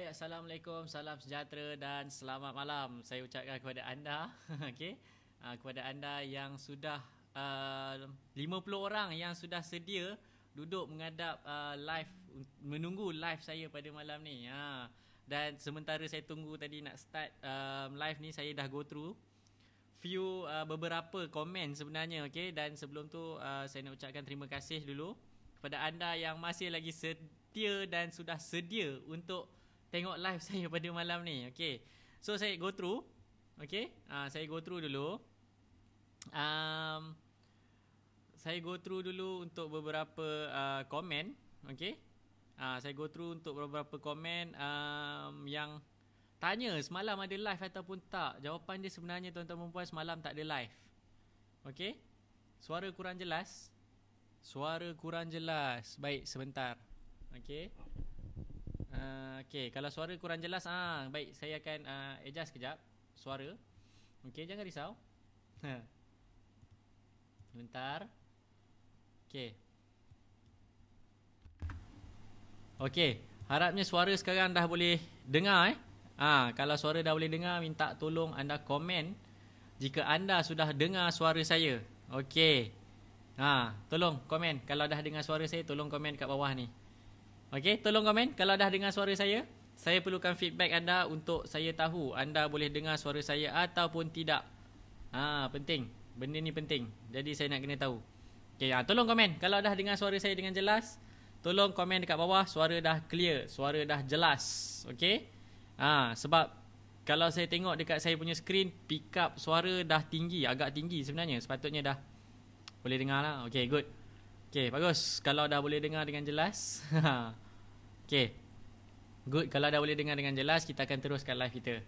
Hai, Assalamualaikum, salam sejahtera dan selamat malam Saya ucapkan kepada anda okay? uh, ah, Kepada anda yang sudah ah, uh, 50 orang yang sudah sedia Duduk menghadap uh, live Menunggu live saya pada malam ni ha. Dan sementara saya tunggu tadi nak start um, live ni Saya dah go through Few uh, beberapa komen sebenarnya okay? Dan sebelum tu uh, saya nak ucapkan terima kasih dulu Kepada anda yang masih lagi sedia dan sudah sedia untuk tengok live saya pada malam ni. Okay. So saya go through. Okay. Uh, ah, saya go through dulu. Um, saya go through dulu untuk beberapa uh, ah, komen. Okay. Uh, ah, saya go through untuk beberapa komen um, yang tanya semalam ada live ataupun tak. Jawapan dia sebenarnya tuan-tuan dan puan semalam tak ada live. Okay. Suara kurang jelas. Suara kurang jelas. Baik, sebentar. Okay. Ah, okay, kalau suara kurang jelas ah baik saya akan uh, adjust kejap suara. Okey jangan risau. Ha. Sebentar. Okey. Okey, harapnya suara sekarang dah boleh dengar eh. Ah ha, kalau suara dah boleh dengar minta tolong anda komen jika anda sudah dengar suara saya. Okey. Ha, tolong komen kalau dah dengar suara saya tolong komen kat bawah ni. Okey, tolong komen kalau dah dengar suara saya. Saya perlukan feedback anda untuk saya tahu anda boleh dengar suara saya ataupun tidak. Ha, penting. Benda ni penting. Jadi saya nak kena tahu. Okey, ha, tolong komen kalau dah dengar suara saya dengan jelas. Tolong komen dekat bawah suara dah clear, suara dah jelas. Okey? Ha, sebab kalau saya tengok dekat saya punya screen, pick up suara dah tinggi, agak tinggi sebenarnya. Sepatutnya dah boleh dengar lah. Okey, good. Okay, bagus. Kalau dah boleh dengar dengan jelas. okay. Good. Kalau dah boleh dengar dengan jelas, kita akan teruskan live kita.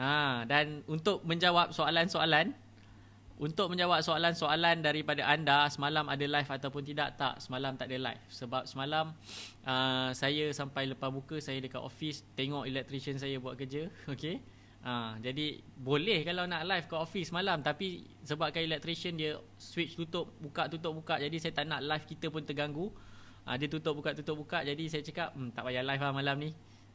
Ha, dan untuk menjawab soalan-soalan, untuk menjawab soalan-soalan daripada anda, semalam ada live ataupun tidak? Tak, semalam tak ada live. Sebab semalam uh, saya sampai lepas buka, saya dekat office tengok elektrician saya buat kerja. Okay. Ha, jadi boleh kalau nak live ke office malam tapi sebabkan electrician dia switch tutup buka tutup buka jadi saya tak nak live kita pun terganggu. Ha, dia tutup buka tutup buka jadi saya cakap hmm, tak payah live lah malam ni.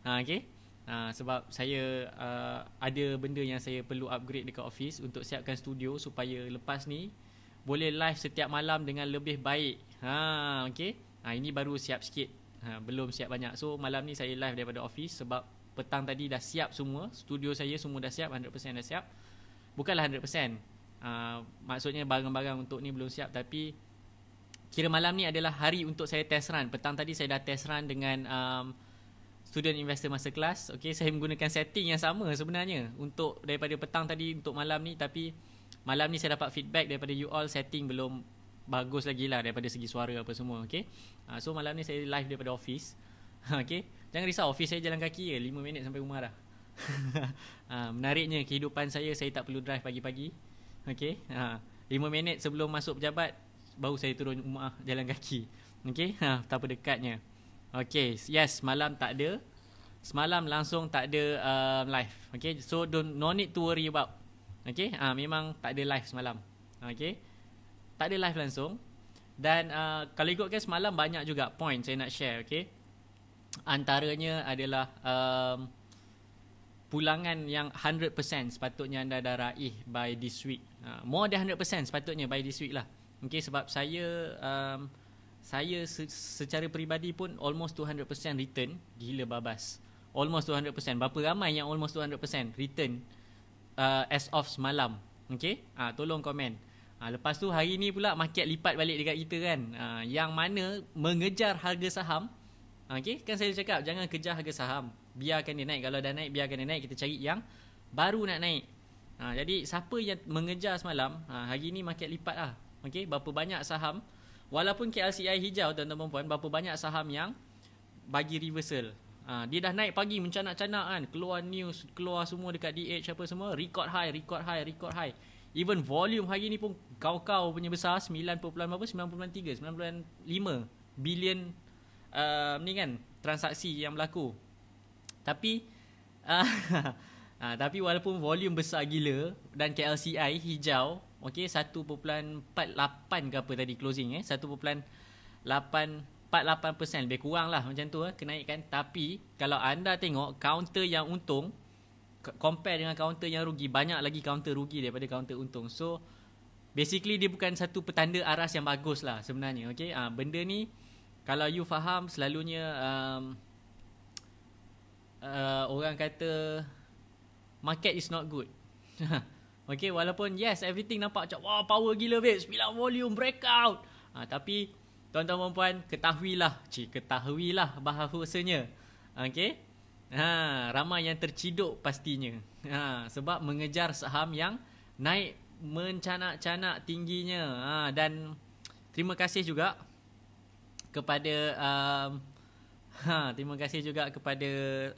Ha, okay. Ha, sebab saya uh, ada benda yang saya perlu upgrade dekat office untuk siapkan studio supaya lepas ni boleh live setiap malam dengan lebih baik. Ha, okay. Ha, ini baru siap sikit. Ha, belum siap banyak. So malam ni saya live daripada office sebab petang tadi dah siap semua studio saya semua dah siap 100% dah siap bukanlah 100% uh, ah, maksudnya barang-barang untuk ni belum siap tapi kira malam ni adalah hari untuk saya test run petang tadi saya dah test run dengan um, student investor master class okay, saya menggunakan setting yang sama sebenarnya untuk daripada petang tadi untuk malam ni tapi malam ni saya dapat feedback daripada you all setting belum bagus lagi lah daripada segi suara apa semua okay. Uh, ah, so malam ni saya live daripada office okay. Jangan risau office saya jalan kaki je 5 minit sampai rumah dah ha, Menariknya kehidupan saya Saya tak perlu drive pagi-pagi Okey, ha, ah, 5 minit sebelum masuk pejabat Baru saya turun rumah jalan kaki Okey, ha, Betapa dekatnya Okey, Yes malam tak ada Semalam langsung tak ada um, live Okey, So don't, no need to worry about Okey, ha, Memang tak ada live semalam Okey, Tak ada live langsung Dan uh, Kalau ikutkan semalam banyak juga point saya nak share Okey antaranya adalah um, pulangan yang 100% sepatutnya anda dah raih by this week. Uh, more than 100% sepatutnya by this week lah. Okay, sebab saya um, saya secara peribadi pun almost 200% return gila babas. Almost 200%. Berapa ramai yang almost 200% return uh, as of semalam? Okay, uh, tolong komen. Uh, lepas tu hari ni pula market lipat balik dekat kita kan. Uh, yang mana mengejar harga saham Ha, okay, kan saya cakap jangan kejar harga saham. Biarkan dia naik. Kalau dah naik, biarkan dia naik. Kita cari yang baru nak naik. Ha, jadi siapa yang mengejar semalam, ha, hari ni market lipat lah. Okey, berapa banyak saham. Walaupun KLCI hijau tuan-tuan dan puan-puan, berapa banyak saham yang bagi reversal. Ha, dia dah naik pagi mencanak-canak kan. Keluar news, keluar semua dekat DH apa semua. Record high, record high, record high. Even volume hari ni pun kau-kau punya besar 9.93, 9.95 bilion uh, ni kan transaksi yang berlaku. Tapi uh, uh, tapi walaupun volume besar gila dan KLCI hijau, okey 1.48 ke apa tadi closing eh 1.8 48% lebih kurang lah macam tu eh, kenaikan tapi kalau anda tengok counter yang untung compare dengan counter yang rugi banyak lagi counter rugi daripada counter untung so basically dia bukan satu petanda aras yang bagus lah sebenarnya okay? Ha, benda ni kalau you faham selalunya um, uh, orang kata market is not good. okay, walaupun yes everything nampak macam wah power gila babe, sembilan volume breakout. Ha, tapi tuan-tuan ketahui lah, cik ketahui lah bahawasanya. Okay. Ha, ramai yang terciduk pastinya. Ha, sebab mengejar saham yang naik mencanak-canak tingginya. Ha, dan terima kasih juga kepada um, ha, terima kasih juga kepada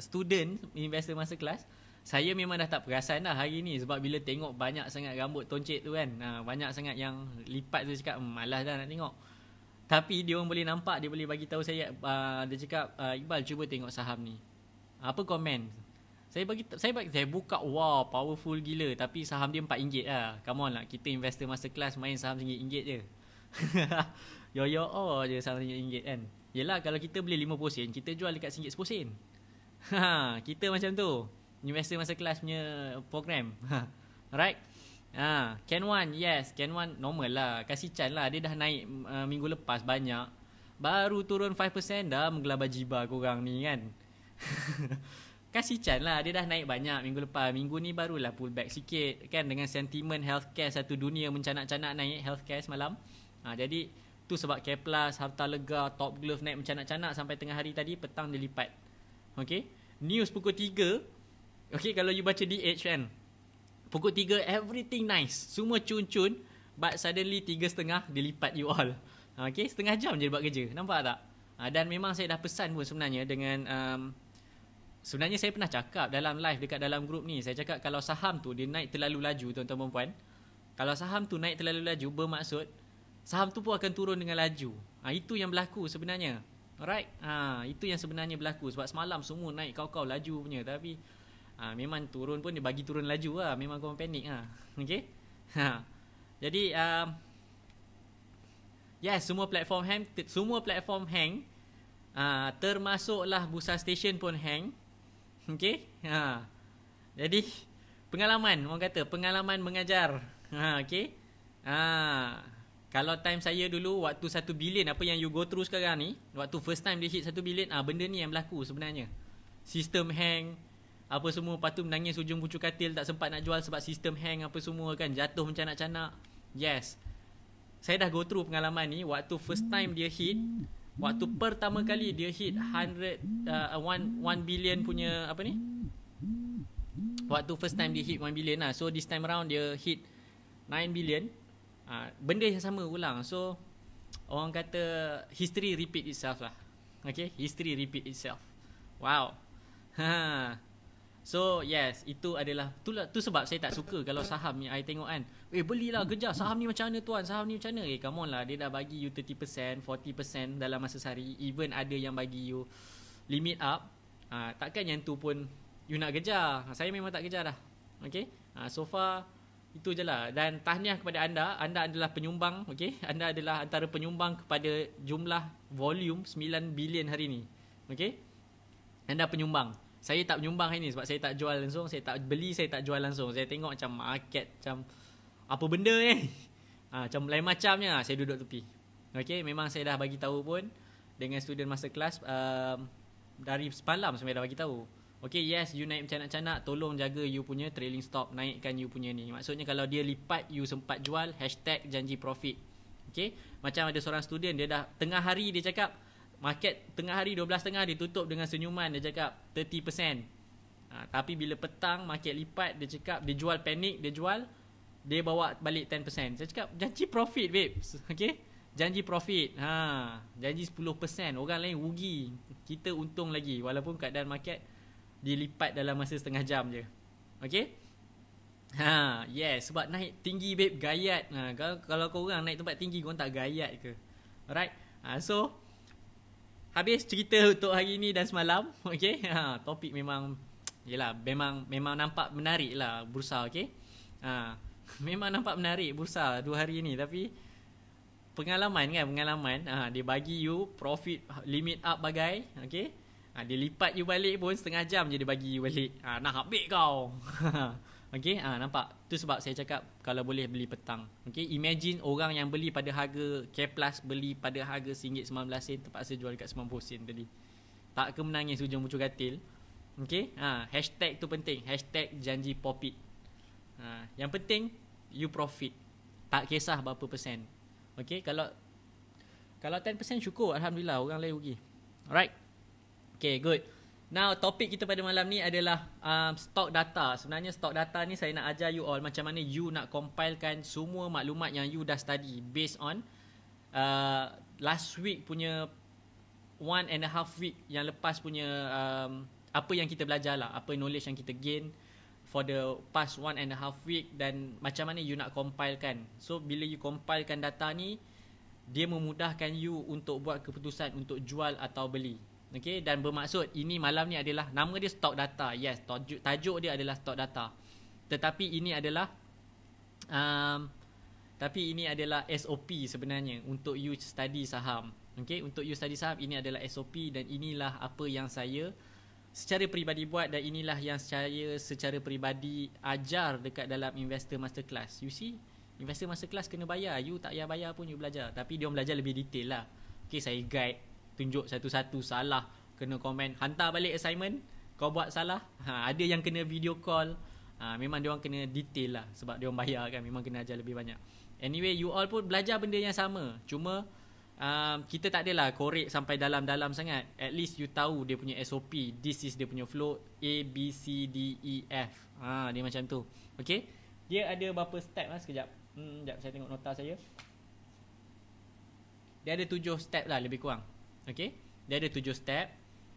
student investor masa kelas saya memang dah tak perasan dah hari ni sebab bila tengok banyak sangat rambut toncit tu kan ha, banyak sangat yang lipat tu cakap hmm, malas dah nak tengok tapi dia orang boleh nampak dia boleh bagi tahu saya uh, dia cakap uh, Iqbal cuba tengok saham ni apa komen saya bagi saya bagi saya buka wow powerful gila tapi saham dia 4 ringgit lah come on lah kita investor masa kelas main saham RM1 je Yo-yo oh je RM1 kan. Yelah kalau kita beli RM50 kita jual dekat RM1 10 Ha, kita macam tu. Universiti masa kelas punya program. Ha. Right? Ha, Ken Wan, yes, Ken Wan normal lah. Kasih Chan lah, dia dah naik uh, minggu lepas banyak. Baru turun 5% dah menggelabah jiba korang ni kan. Kasih Chan lah, dia dah naik banyak minggu lepas. Minggu ni barulah back sikit kan dengan sentimen healthcare satu dunia mencanak-canak naik healthcare semalam. Ha, jadi, Tu sebab K harta lega, top glove naik macam macanak-canak sampai tengah hari tadi, petang dia lipat. Okay. News pukul 3. Okay, kalau you baca DH kan. Pukul 3, everything nice. Semua cun-cun. But suddenly 3.30, dilipat you all. Okay, setengah jam je dia buat kerja. Nampak tak? Ah, dan memang saya dah pesan pun sebenarnya dengan... Um, sebenarnya saya pernah cakap dalam live dekat dalam grup ni. Saya cakap kalau saham tu dia naik terlalu laju, tuan-tuan perempuan. Kalau saham tu naik terlalu laju, bermaksud saham tu pun akan turun dengan laju. Ha, itu yang berlaku sebenarnya. Alright? Ha, itu yang sebenarnya berlaku sebab semalam semua naik kau-kau laju punya tapi ha, memang turun pun dia bagi turun laju lah. Memang kau panik lah. Okay? Ha. Jadi um, Yes, ya, semua platform hang, semua platform hang. Uh, termasuklah Busa Station pun hang. okay? Ha. Jadi pengalaman orang kata pengalaman mengajar. Ha uh, Ha kalau time saya dulu waktu satu bilion apa yang you go through sekarang ni waktu first time dia hit satu bilion ah benda ni yang berlaku sebenarnya sistem hang apa semua patu menangis hujung pucuk katil tak sempat nak jual sebab sistem hang apa semua kan jatuh macam nak canak yes saya dah go through pengalaman ni waktu first time dia hit waktu pertama kali dia hit 100 uh, ah, one billion punya apa ni waktu first time dia hit 1 billion lah so this time round dia hit 9 billion Uh, benda yang sama ulang. So orang kata history repeat itself lah. Okay, history repeat itself. Wow. so yes, itu adalah tu, lah, tu sebab saya tak suka kalau saham ni I tengok kan. Eh belilah gejar saham ni macam mana tuan? Saham ni macam mana? Eh come on lah, dia dah bagi you 30%, 40% dalam masa sehari. Even ada yang bagi you limit up. Uh, takkan yang tu pun you nak gejar. Ah, saya memang tak kejar dah. Okay. Uh, so far itu je lah Dan tahniah kepada anda Anda adalah penyumbang okay? Anda adalah antara penyumbang kepada jumlah volume 9 bilion hari ni okay? Anda penyumbang Saya tak penyumbang hari ni sebab saya tak jual langsung Saya tak beli, saya tak jual langsung Saya tengok macam market macam Apa benda ni eh? ha, Macam lain macamnya lah saya duduk tepi okay? Memang saya dah bagi tahu pun Dengan student master class um, ah, Dari semalam saya dah bagi tahu Okay yes you naik canak-canak Tolong jaga you punya trailing stop Naikkan you punya ni Maksudnya kalau dia lipat You sempat jual Hashtag janji profit Okay Macam ada seorang student Dia dah tengah hari dia cakap Market tengah hari 12 tengah Dia tutup dengan senyuman Dia cakap 30% ha, Tapi bila petang market lipat Dia cakap dia jual panik Dia jual Dia bawa balik 10% Saya cakap janji profit babes Okay Janji profit ha, Janji 10% Orang lain rugi Kita untung lagi Walaupun keadaan market dilipat dalam masa setengah jam je. Okay? Ha, yes, sebab naik tinggi babe gayat. Ha, kalau kalau kau orang naik tempat tinggi kau tak gayat ke? Alright? Ha, so habis cerita untuk hari ni dan semalam, okey. Ha, topik memang yalah memang memang nampak menarik lah bursa, okey. Ha, memang nampak menarik bursa dua hari ni tapi pengalaman kan pengalaman ha, dia bagi you profit limit up bagai okey ha, Dia lipat you balik pun Setengah jam je dia bagi you balik ha, Nak habis kau Okay ha, Nampak Tu sebab saya cakap Kalau boleh beli petang Okay Imagine orang yang beli pada harga K plus Beli pada harga RM1.19 Terpaksa jual dekat RM90 tadi Tak ke menangis hujung bucu katil Okay ha, Hashtag tu penting Hashtag janji popit ha, Yang penting You profit Tak kisah berapa persen Okay Kalau kalau 10% syukur Alhamdulillah Orang lain rugi Alright Okay, good. Now, topik kita pada malam ni adalah um, stock data. Sebenarnya stock data ni saya nak ajar you all macam mana you nak compilekan semua maklumat yang you dah study based on uh, last week punya one and a half week yang lepas punya um, apa yang kita belajar lah, apa knowledge yang kita gain for the past one and a half week dan macam mana you nak compilekan. So, bila you compilekan data ni, dia memudahkan you untuk buat keputusan untuk jual atau beli. Okay, dan bermaksud ini malam ni adalah nama dia stock data. Yes, tajuk, tajuk dia adalah stock data. Tetapi ini adalah um, tapi ini adalah SOP sebenarnya untuk you study saham. Okay, untuk you study saham ini adalah SOP dan inilah apa yang saya secara peribadi buat dan inilah yang saya secara peribadi ajar dekat dalam investor masterclass. You see, investor masterclass kena bayar. You tak payah bayar pun you belajar. Tapi dia belajar lebih detail lah. Okay, saya guide tunjuk satu-satu salah kena komen hantar balik assignment kau buat salah ha, ada yang kena video call ha, memang dia orang kena detail lah sebab dia orang bayar kan memang kena ajar lebih banyak anyway you all pun belajar benda yang sama cuma um, kita tak adalah korek sampai dalam-dalam sangat at least you tahu dia punya SOP this is dia punya flow A, B, C, D, E, F ha, dia macam tu okay dia ada berapa step lah sekejap hmm, sekejap saya tengok nota saya dia ada tujuh step lah lebih kurang Okay Dia ada tujuh step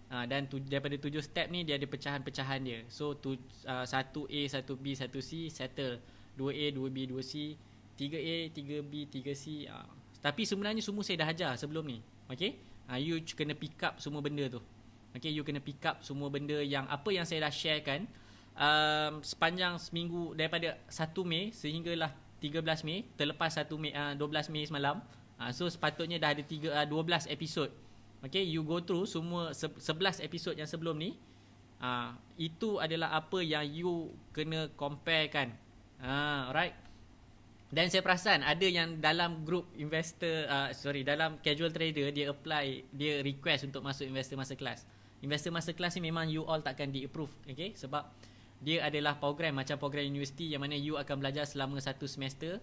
uh, Dan tu, daripada tujuh step ni Dia ada pecahan-pecahan dia So tu, ah, Satu uh, A, satu B, satu C Settle Dua A, dua B, dua C Tiga A, tiga B, tiga C uh. Tapi sebenarnya semua saya dah ajar sebelum ni Okay uh, You kena pick up semua benda tu Okay you kena pick up semua benda yang Apa yang saya dah sharekan um, Sepanjang seminggu Daripada 1 Mei Sehinggalah 13 Mei Terlepas 1 Mei uh, 12 Mei semalam uh, So sepatutnya dah ada 3, uh, 12 episode Okay, you go through semua 11 episod yang sebelum ni. uh, itu adalah apa yang you kena compare kan. uh, alright. Dan saya perasan ada yang dalam group investor uh, sorry dalam casual trader dia apply dia request untuk masuk investor master class. Investor master class ni memang you all takkan di approve, okay? Sebab dia adalah program macam program universiti yang mana you akan belajar selama satu semester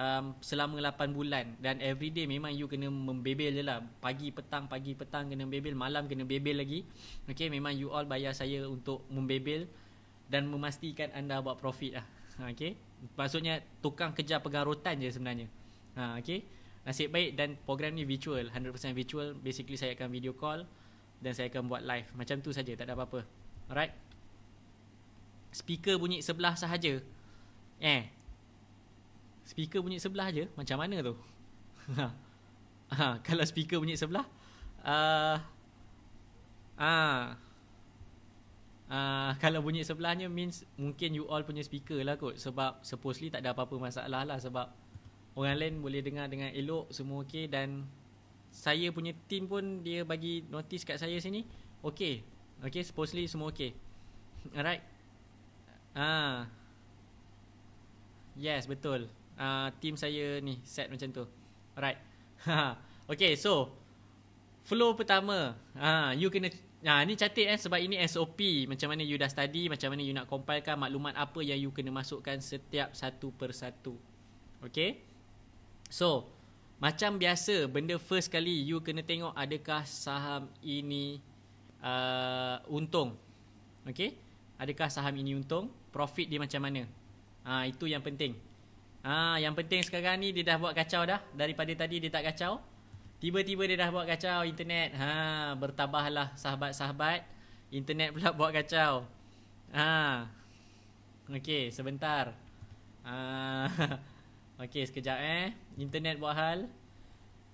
um, selama 8 bulan dan every day memang you kena membebel je lah pagi petang pagi petang kena bebel malam kena bebel lagi okay memang you all bayar saya untuk membebel dan memastikan anda buat profit lah okay maksudnya tukang kerja pegang rotan je sebenarnya ha, okay nasib baik dan program ni virtual 100% virtual basically saya akan video call dan saya akan buat live macam tu saja tak ada apa-apa alright speaker bunyi sebelah sahaja eh speaker bunyi sebelah je macam mana tu ha, kalau speaker bunyi sebelah uh, ah ah Uh, kalau bunyi sebelahnya means mungkin you all punya speaker lah kot sebab supposedly tak ada apa-apa masalah lah sebab orang lain boleh dengar dengan elok semua okey dan saya punya team pun dia bagi notice kat saya sini okey okey supposedly semua okey alright ah uh, yes betul Ah, team saya ni set macam tu. Alright. okay, so flow pertama, ha, you kena ha, ni cantik eh sebab ini SOP macam mana you dah study, macam mana you nak compilekan maklumat apa yang you kena masukkan setiap satu persatu. Okay. So, macam biasa benda first kali you kena tengok adakah saham ini uh, untung. Okay. Adakah saham ini untung? Profit dia macam mana? Ha, itu yang penting. Ah, ha, yang penting sekarang ni dia dah buat kacau dah. Daripada tadi dia tak kacau. Tiba-tiba dia dah buat kacau internet. Ha, bertabahlah sahabat-sahabat. Internet pula buat kacau. Ha. Okey, sebentar. Ah. Okey, sekejap eh. Internet buat hal.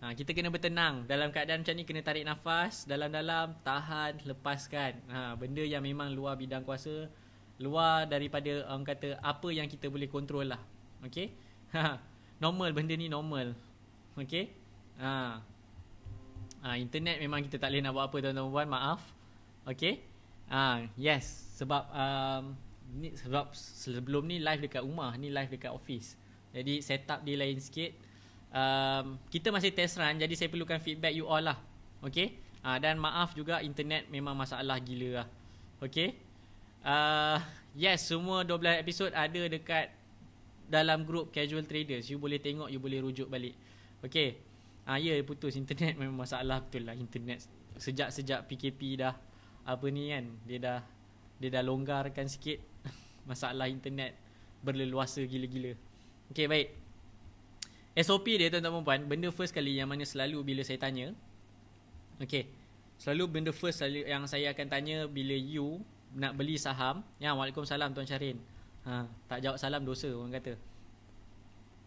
Ha, kita kena bertenang dalam keadaan macam ni kena tarik nafas dalam-dalam tahan lepaskan ha, benda yang memang luar bidang kuasa luar daripada orang kata apa yang kita boleh kontrol lah Okay ha. Normal benda ni normal Okay ha. ha. Internet memang kita tak boleh nak buat apa tuan-tuan puan Maaf Okay ha. Yes Sebab um, ni, Sebab sebelum ni live dekat rumah Ni live dekat office Jadi setup dia lain sikit um, Kita masih test run Jadi saya perlukan feedback you all lah Okay ha. Dan maaf juga internet memang masalah gila lah Okay uh, Yes semua 12 episod ada dekat dalam grup casual traders you boleh tengok you boleh rujuk balik okey ah ya yeah, putus internet memang masalah betul lah internet sejak-sejak PKP dah apa ni kan dia dah dia dah longgarkan sikit masalah internet berleluasa gila-gila okey baik SOP dia tuan-tuan puan benda first kali yang mana selalu bila saya tanya okey selalu benda first yang saya akan tanya bila you nak beli saham ya waalaikumsalam tuan Syarin ha, Tak jawab salam dosa orang kata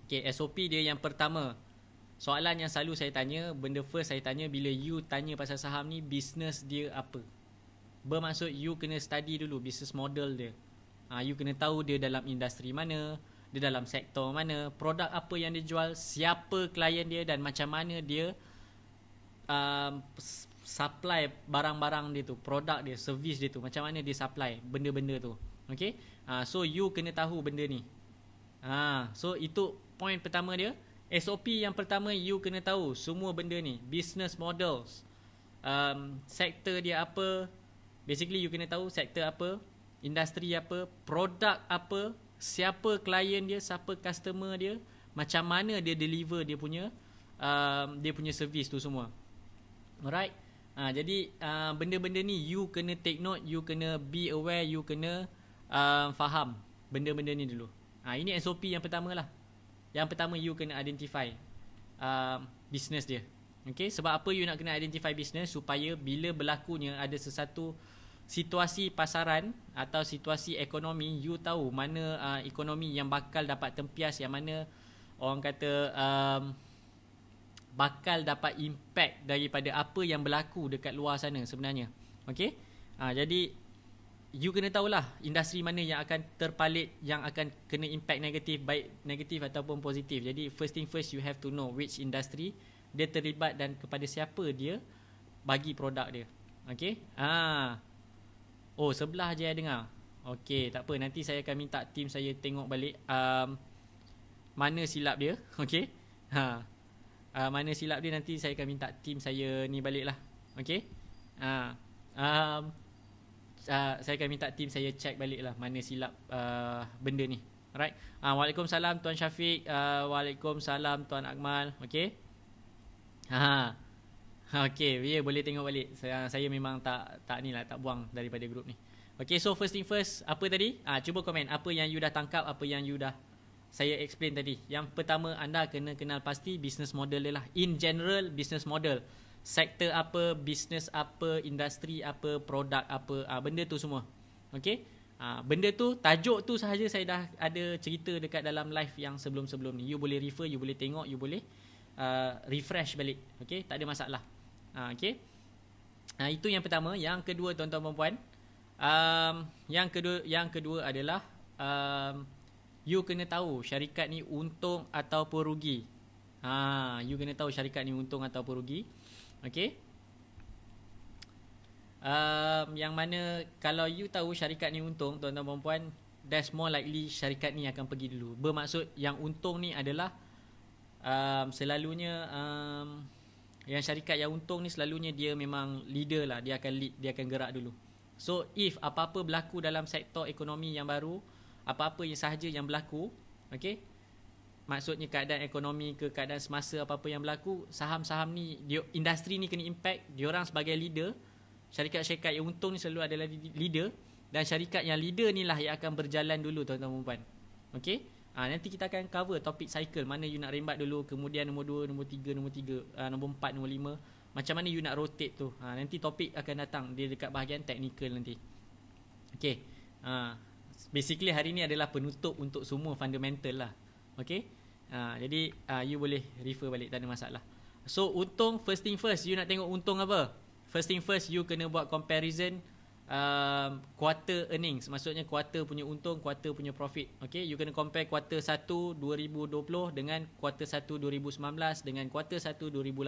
Okay SOP dia yang pertama Soalan yang selalu saya tanya Benda first saya tanya Bila you tanya pasal saham ni Business dia apa Bermaksud you kena study dulu Business model dia ha, You kena tahu dia dalam industri mana Dia dalam sektor mana Produk apa yang dia jual Siapa klien dia Dan macam mana dia um, Supply barang-barang dia tu Produk dia, servis dia tu Macam mana dia supply benda-benda tu Okay uh, ah, So you kena tahu benda ni uh, So itu point pertama dia SOP yang pertama you kena tahu semua benda ni Business models um, Sektor dia apa Basically you kena tahu sektor apa Industri apa Produk apa Siapa klien dia Siapa customer dia Macam mana dia deliver dia punya um, Dia punya servis tu semua Alright uh, Jadi uh, benda-benda ni you kena take note You kena be aware You kena uh, faham benda-benda ni dulu. Ha, ini SOP yang pertama lah. Yang pertama you kena identify uh, business dia. Okay, sebab apa you nak kena identify business supaya bila berlakunya ada sesuatu situasi pasaran atau situasi ekonomi you tahu mana uh, ekonomi yang bakal dapat tempias yang mana orang kata um, bakal dapat impact daripada apa yang berlaku dekat luar sana sebenarnya Okay. uh, jadi you kena tahulah industri mana yang akan terpalit yang akan kena impact negatif baik negatif ataupun positif jadi first thing first you have to know which industry dia terlibat dan kepada siapa dia bagi produk dia okey Ah, ha. oh sebelah je saya dengar okey tak apa nanti saya akan minta tim saya tengok balik um, mana silap dia okey ha uh, mana silap dia nanti saya akan minta tim saya ni balik baliklah okey Ah, ha. um, uh, saya akan minta tim saya check balik lah mana silap uh, benda ni. Alright. Uh, Waalaikumsalam Tuan Syafiq. Uh, Waalaikumsalam Tuan Akmal. Okay. Ha. Okay, ya yeah, boleh tengok balik. Saya, saya memang tak tak ni lah, tak buang daripada grup ni. Okay, so first thing first, apa tadi? Ah, cuba komen apa yang you dah tangkap, apa yang you dah saya explain tadi. Yang pertama, anda kena kenal pasti business model dia lah. In general, business model sektor apa, bisnes apa, industri apa, produk apa, uh, benda tu semua. Okey? Uh, benda tu tajuk tu sahaja saya dah ada cerita dekat dalam live yang sebelum-sebelum ni. You boleh refer, you boleh tengok, you boleh uh, refresh balik. Okey? Tak ada masalah. Ah uh, okey. Uh, itu yang pertama, yang kedua tuan-tuan dan puan um, yang kedua yang kedua adalah um, you kena tahu syarikat ni untung ataupun rugi. Ha, you kena tahu syarikat ni untung ataupun rugi. Okay um, Yang mana Kalau you tahu syarikat ni untung Tuan-tuan dan That's more likely syarikat ni akan pergi dulu Bermaksud yang untung ni adalah um, Selalunya um, Yang syarikat yang untung ni selalunya dia memang leader lah Dia akan lead, dia akan gerak dulu So if apa-apa berlaku dalam sektor ekonomi yang baru Apa-apa yang sahaja yang berlaku Okay maksudnya keadaan ekonomi ke keadaan semasa apa-apa yang berlaku saham-saham ni dia, industri ni kena impact dia orang sebagai leader syarikat-syarikat yang untung ni selalu adalah leader dan syarikat yang leader ni lah yang akan berjalan dulu tuan-tuan dan puan ha, ah, nanti kita akan cover topik cycle mana you nak rembat dulu kemudian nombor 2 nombor 3 nombor 3 ah, nombor 4 nombor 5 macam mana you nak rotate tu ha, nanti topik akan datang dia dekat bahagian technical nanti okey ha, basically hari ni adalah penutup untuk semua fundamental lah Okay, Ha, jadi uh, you boleh refer balik tak ada masalah. So untung first thing first you nak tengok untung apa? First thing first you kena buat comparison um, quarter earnings. Maksudnya quarter punya untung, quarter punya profit. Okay, you kena compare quarter 1 2020 dengan quarter 1 2019 dengan quarter 1 2018.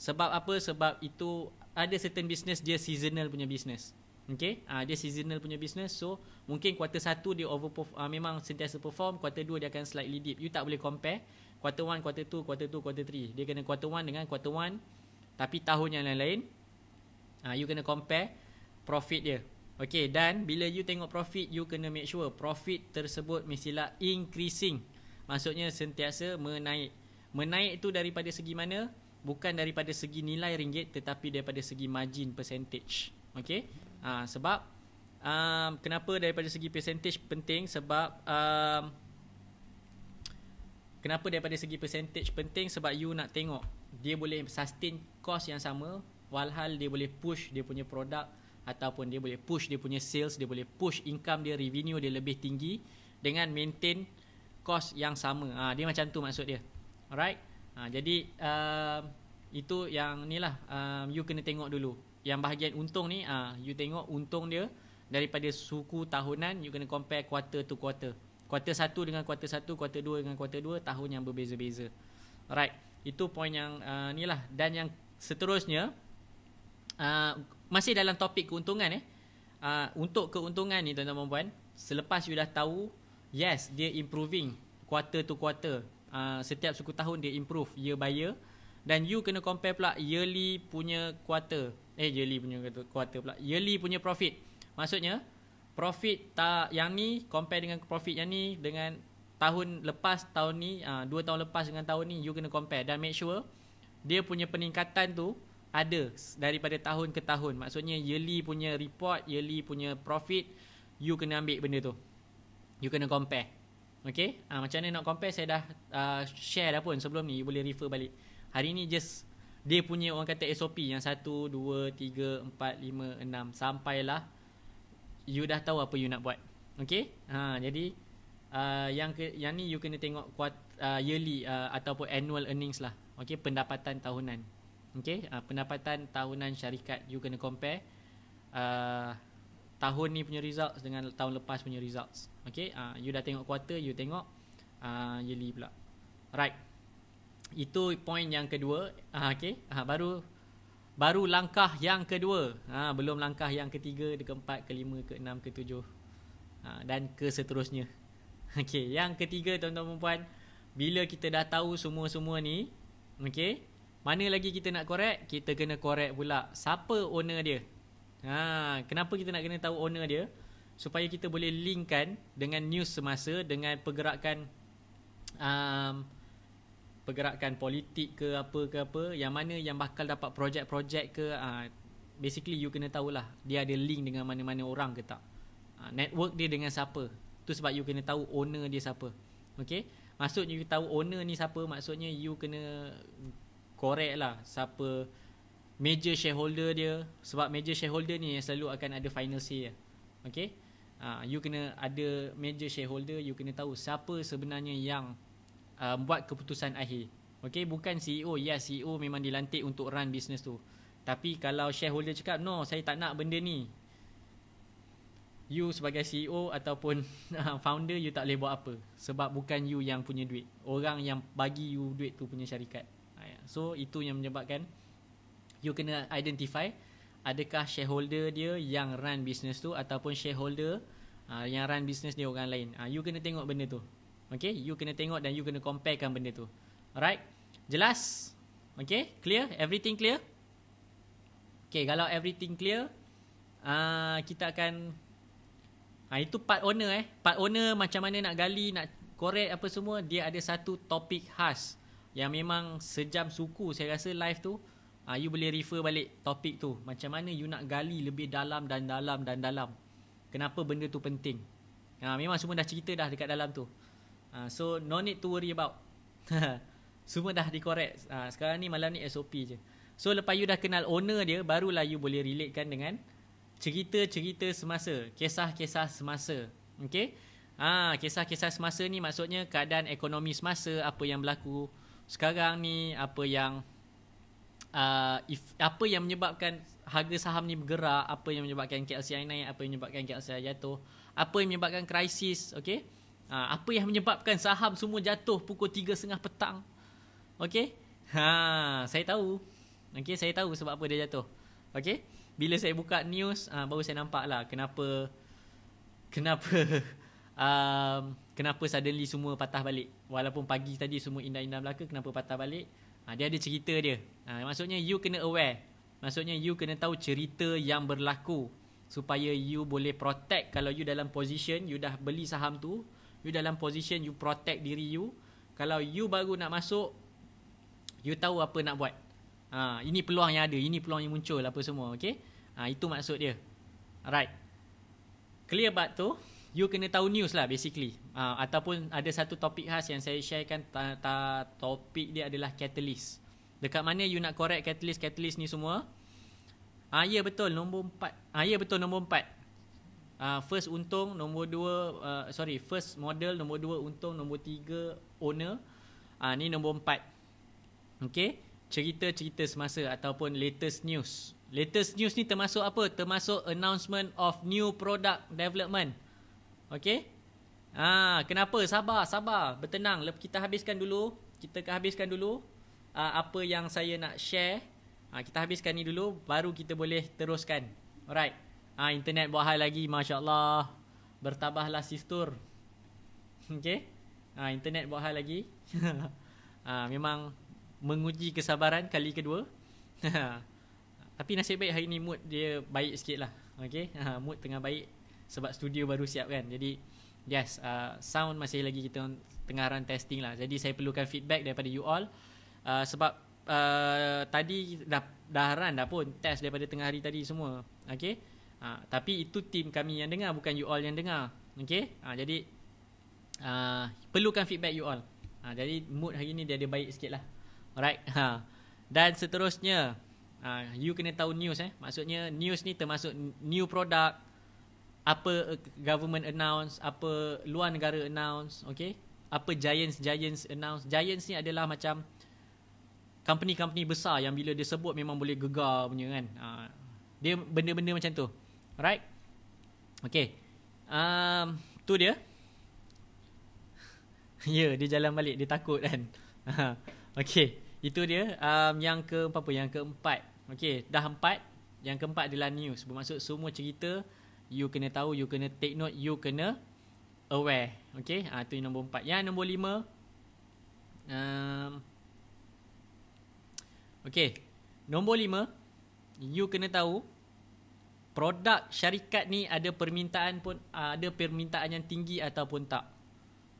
Sebab apa? Sebab itu ada certain business dia seasonal punya business. Okay, uh, ah, dia seasonal punya business So, mungkin quarter 1 dia over uh, ah, Memang sentiasa perform Quarter 2 dia akan slightly dip You tak boleh compare Quarter 1, quarter 2, quarter 2, quarter 3 Dia kena quarter 1 dengan quarter 1 Tapi tahun yang lain-lain uh, You kena compare profit dia Okay, dan bila you tengok profit You kena make sure profit tersebut Mestilah increasing Maksudnya sentiasa menaik Menaik tu daripada segi mana Bukan daripada segi nilai ringgit Tetapi daripada segi margin percentage Okay Ha, sebab um, kenapa daripada segi percentage penting sebab um, kenapa daripada segi percentage penting sebab you nak tengok dia boleh sustain cost yang sama walhal dia boleh push dia punya produk ataupun dia boleh push dia punya sales dia boleh push income dia revenue dia lebih tinggi dengan maintain cost yang sama ha, dia macam tu maksud dia alright ha, jadi uh, itu yang ni lah uh, you kena tengok dulu yang bahagian untung ni ah uh, you tengok untung dia daripada suku tahunan you kena compare quarter to quarter quarter 1 dengan quarter 1 quarter 2 dengan quarter 2 tahun yang berbeza-beza alright itu point yang uh, ni lah dan yang seterusnya uh, masih dalam topik keuntungan eh uh, untuk keuntungan ni tuan-tuan puan selepas you dah tahu yes dia improving quarter to quarter uh, setiap suku tahun dia improve year by year dan you kena compare pula yearly punya quarter eh yearly punya quarter pula yearly punya profit maksudnya profit ta- yang ni compare dengan profit yang ni dengan tahun lepas tahun ni 2 uh, ah, tahun lepas dengan tahun ni you kena compare dan make sure dia punya peningkatan tu ada daripada tahun ke tahun maksudnya yearly punya report yearly punya profit you kena ambil benda tu you kena compare Okay, ha, macam mana nak compare saya dah uh, share dah pun sebelum ni You boleh refer balik Hari ni just dia punya orang kata SOP yang 1 2 3 4 5 6 sampailah you dah tahu apa you nak buat. okay? Ha jadi uh, yang ke, yang ni you kena tengok quat, uh, ah, yearly uh, ataupun annual earnings lah. okay? pendapatan tahunan. okay? uh, pendapatan tahunan syarikat you kena compare uh, tahun ni punya results dengan tahun lepas punya results. okay? uh, you dah tengok quarter, you tengok uh, yearly pula. Right itu poin yang kedua ha, okey ha, baru baru langkah yang kedua ha, belum langkah yang ketiga keempat kelima keenam ketujuh ha, dan ke seterusnya okey yang ketiga tuan-tuan dan bila kita dah tahu semua-semua ni okay, mana lagi kita nak korek kita kena korek pula siapa owner dia ha kenapa kita nak kena tahu owner dia supaya kita boleh linkkan dengan news semasa dengan pergerakan um, pergerakan politik ke apa ke apa yang mana yang bakal dapat projek-projek ke uh, basically you kena tahu lah dia ada link dengan mana-mana orang ke tak uh, network dia dengan siapa tu sebab you kena tahu owner dia siapa okay maksudnya you tahu owner ni siapa maksudnya you kena correct lah siapa major shareholder dia sebab major shareholder ni yang selalu akan ada final say lah. uh, you kena ada major shareholder you kena tahu siapa sebenarnya yang uh, buat keputusan akhir. Okay, bukan CEO. Ya, yes, CEO memang dilantik untuk run bisnes tu. Tapi kalau shareholder cakap, no, saya tak nak benda ni. You sebagai CEO ataupun founder, you tak boleh buat apa. Sebab bukan you yang punya duit. Orang yang bagi you duit tu punya syarikat. Ah, ya. So, itu yang menyebabkan you kena identify adakah shareholder dia yang run bisnes tu ataupun shareholder ah, yang run bisnes ni orang lain. Ah, you kena tengok benda tu. Okay, you kena tengok dan you kena comparekan benda tu. Alright, jelas? Okay, clear? Everything clear? Okay, kalau everything clear, uh, kita akan... Ha, itu part owner eh. Part owner macam mana nak gali, nak korek apa semua, dia ada satu topik khas yang memang sejam suku saya rasa live tu uh, you boleh refer balik topik tu macam mana you nak gali lebih dalam dan dalam dan dalam kenapa benda tu penting ha, memang semua dah cerita dah dekat dalam tu uh, So no need to worry about Semua dah dikorek uh, ah, Sekarang ni malam ni SOP je So lepas you dah kenal owner dia Barulah you boleh relate kan dengan Cerita-cerita semasa Kisah-kisah semasa Okay Ah, kisah-kisah semasa ni maksudnya keadaan ekonomi semasa apa yang berlaku sekarang ni apa yang uh, if, apa yang menyebabkan harga saham ni bergerak apa yang menyebabkan KLCI naik apa yang menyebabkan KLCI jatuh apa yang menyebabkan krisis okay? Ha, apa yang menyebabkan saham semua jatuh pukul 3.30 petang? Okey? Ha, saya tahu. Okey, saya tahu sebab apa dia jatuh. Okey? Bila saya buka news, ha, baru saya nampak lah kenapa kenapa um, kenapa suddenly semua patah balik. Walaupun pagi tadi semua indah-indah belaka, kenapa patah balik? Ha, dia ada cerita dia. Ha, maksudnya you kena aware. Maksudnya you kena tahu cerita yang berlaku supaya you boleh protect kalau you dalam position you dah beli saham tu you dalam position you protect diri you kalau you baru nak masuk you tahu apa nak buat ha ini peluang yang ada ini peluang yang muncul apa semua okay? ha itu maksud dia alright clear about tu you kena tahu news lah basically ha, ataupun ada satu topik khas yang saya sharekan ta, ta, topik dia adalah catalyst dekat mana you nak correct catalyst catalyst ni semua ah ya betul nombor 4 ah ya betul nombor 4 uh, first untung nombor dua, uh, sorry first model nombor dua untung nombor tiga owner uh, ni nombor 4 okey cerita-cerita semasa ataupun latest news latest news ni termasuk apa termasuk announcement of new product development okey Ah, kenapa? Sabar, sabar. Bertenang. Lep kita habiskan dulu. Kita habiskan dulu uh, apa yang saya nak share. Uh, kita habiskan ni dulu baru kita boleh teruskan. Alright. Ah ha, internet buat hal lagi masya-Allah. Bertabahlah sister. Okey. Ah ha, internet buat hal lagi. ha, memang menguji kesabaran kali kedua. Tapi nasib baik hari ni mood dia baik sikit lah Okay, ha, ah, mood tengah baik Sebab studio baru siap kan Jadi yes, uh, sound masih lagi kita tengah run testing lah Jadi saya perlukan feedback daripada you all uh, Sebab uh, tadi dah, dah run dah pun test daripada tengah hari tadi semua Okay, Ha, tapi itu tim kami yang dengar bukan you all yang dengar. Okey? Ha, jadi uh, perlukan feedback you all. Ha, jadi mood hari ni dia ada baik sikit lah. Alright. Ha. Dan seterusnya uh, you kena tahu news eh. Maksudnya news ni termasuk new product apa eh, government announce, apa luar negara announce, okey? Apa giants giants announce? Giants ni adalah macam company-company besar yang bila dia sebut memang boleh gegar punya kan. Ha. Dia benda-benda macam tu. Alright. Okay. Um, tu dia. ya, yeah, dia jalan balik. Dia takut kan. okay. Itu dia. Um, yang ke apa Yang keempat. Okay. Dah empat. Yang keempat adalah news. Bermaksud semua cerita. You kena tahu. You kena take note. You kena aware. Okay. Ha, tu yang nombor empat. Yang nombor lima. Um, okay. Nombor lima. You kena tahu. Okay produk syarikat ni ada permintaan pun uh, ada permintaan yang tinggi ataupun tak.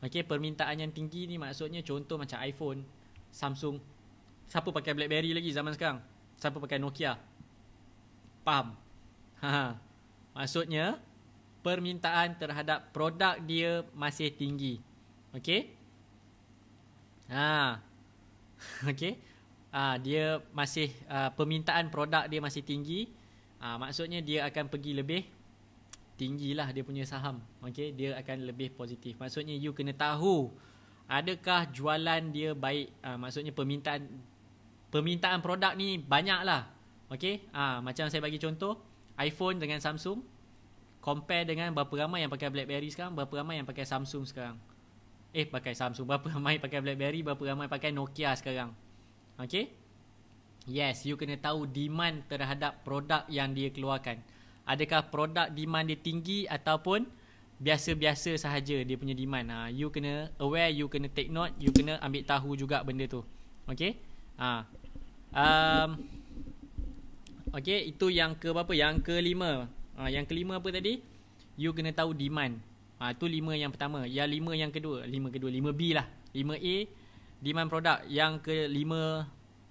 Okey, permintaan yang tinggi ni maksudnya contoh macam iPhone, Samsung. Siapa pakai BlackBerry lagi zaman sekarang? Siapa pakai Nokia? Faham? Ha, ha. Maksudnya permintaan terhadap produk dia masih tinggi. Okey? Ha. Okey. Ah uh, dia masih uh, permintaan produk dia masih tinggi. Ah ha, maksudnya dia akan pergi lebih tinggi lah dia punya saham. okay dia akan lebih positif. Maksudnya you kena tahu adakah jualan dia baik ha, maksudnya permintaan permintaan produk ni banyaklah. Okey, ah ha, macam saya bagi contoh iPhone dengan Samsung compare dengan berapa ramai yang pakai BlackBerry sekarang, berapa ramai yang pakai Samsung sekarang. Eh pakai Samsung, berapa ramai pakai BlackBerry, berapa ramai pakai Nokia sekarang. okay? Yes, you kena tahu demand terhadap produk yang dia keluarkan. Adakah produk demand dia tinggi ataupun biasa-biasa sahaja dia punya demand. Ha, you kena aware, you kena take note, you kena ambil tahu juga benda tu. Okay? Ha. Um, okay, itu yang ke apa? Yang kelima. Ha, yang kelima apa tadi? You kena tahu demand. Ha, tu lima yang pertama. Yang lima yang kedua. Lima kedua. Lima B lah. Lima A, demand produk. Yang kelima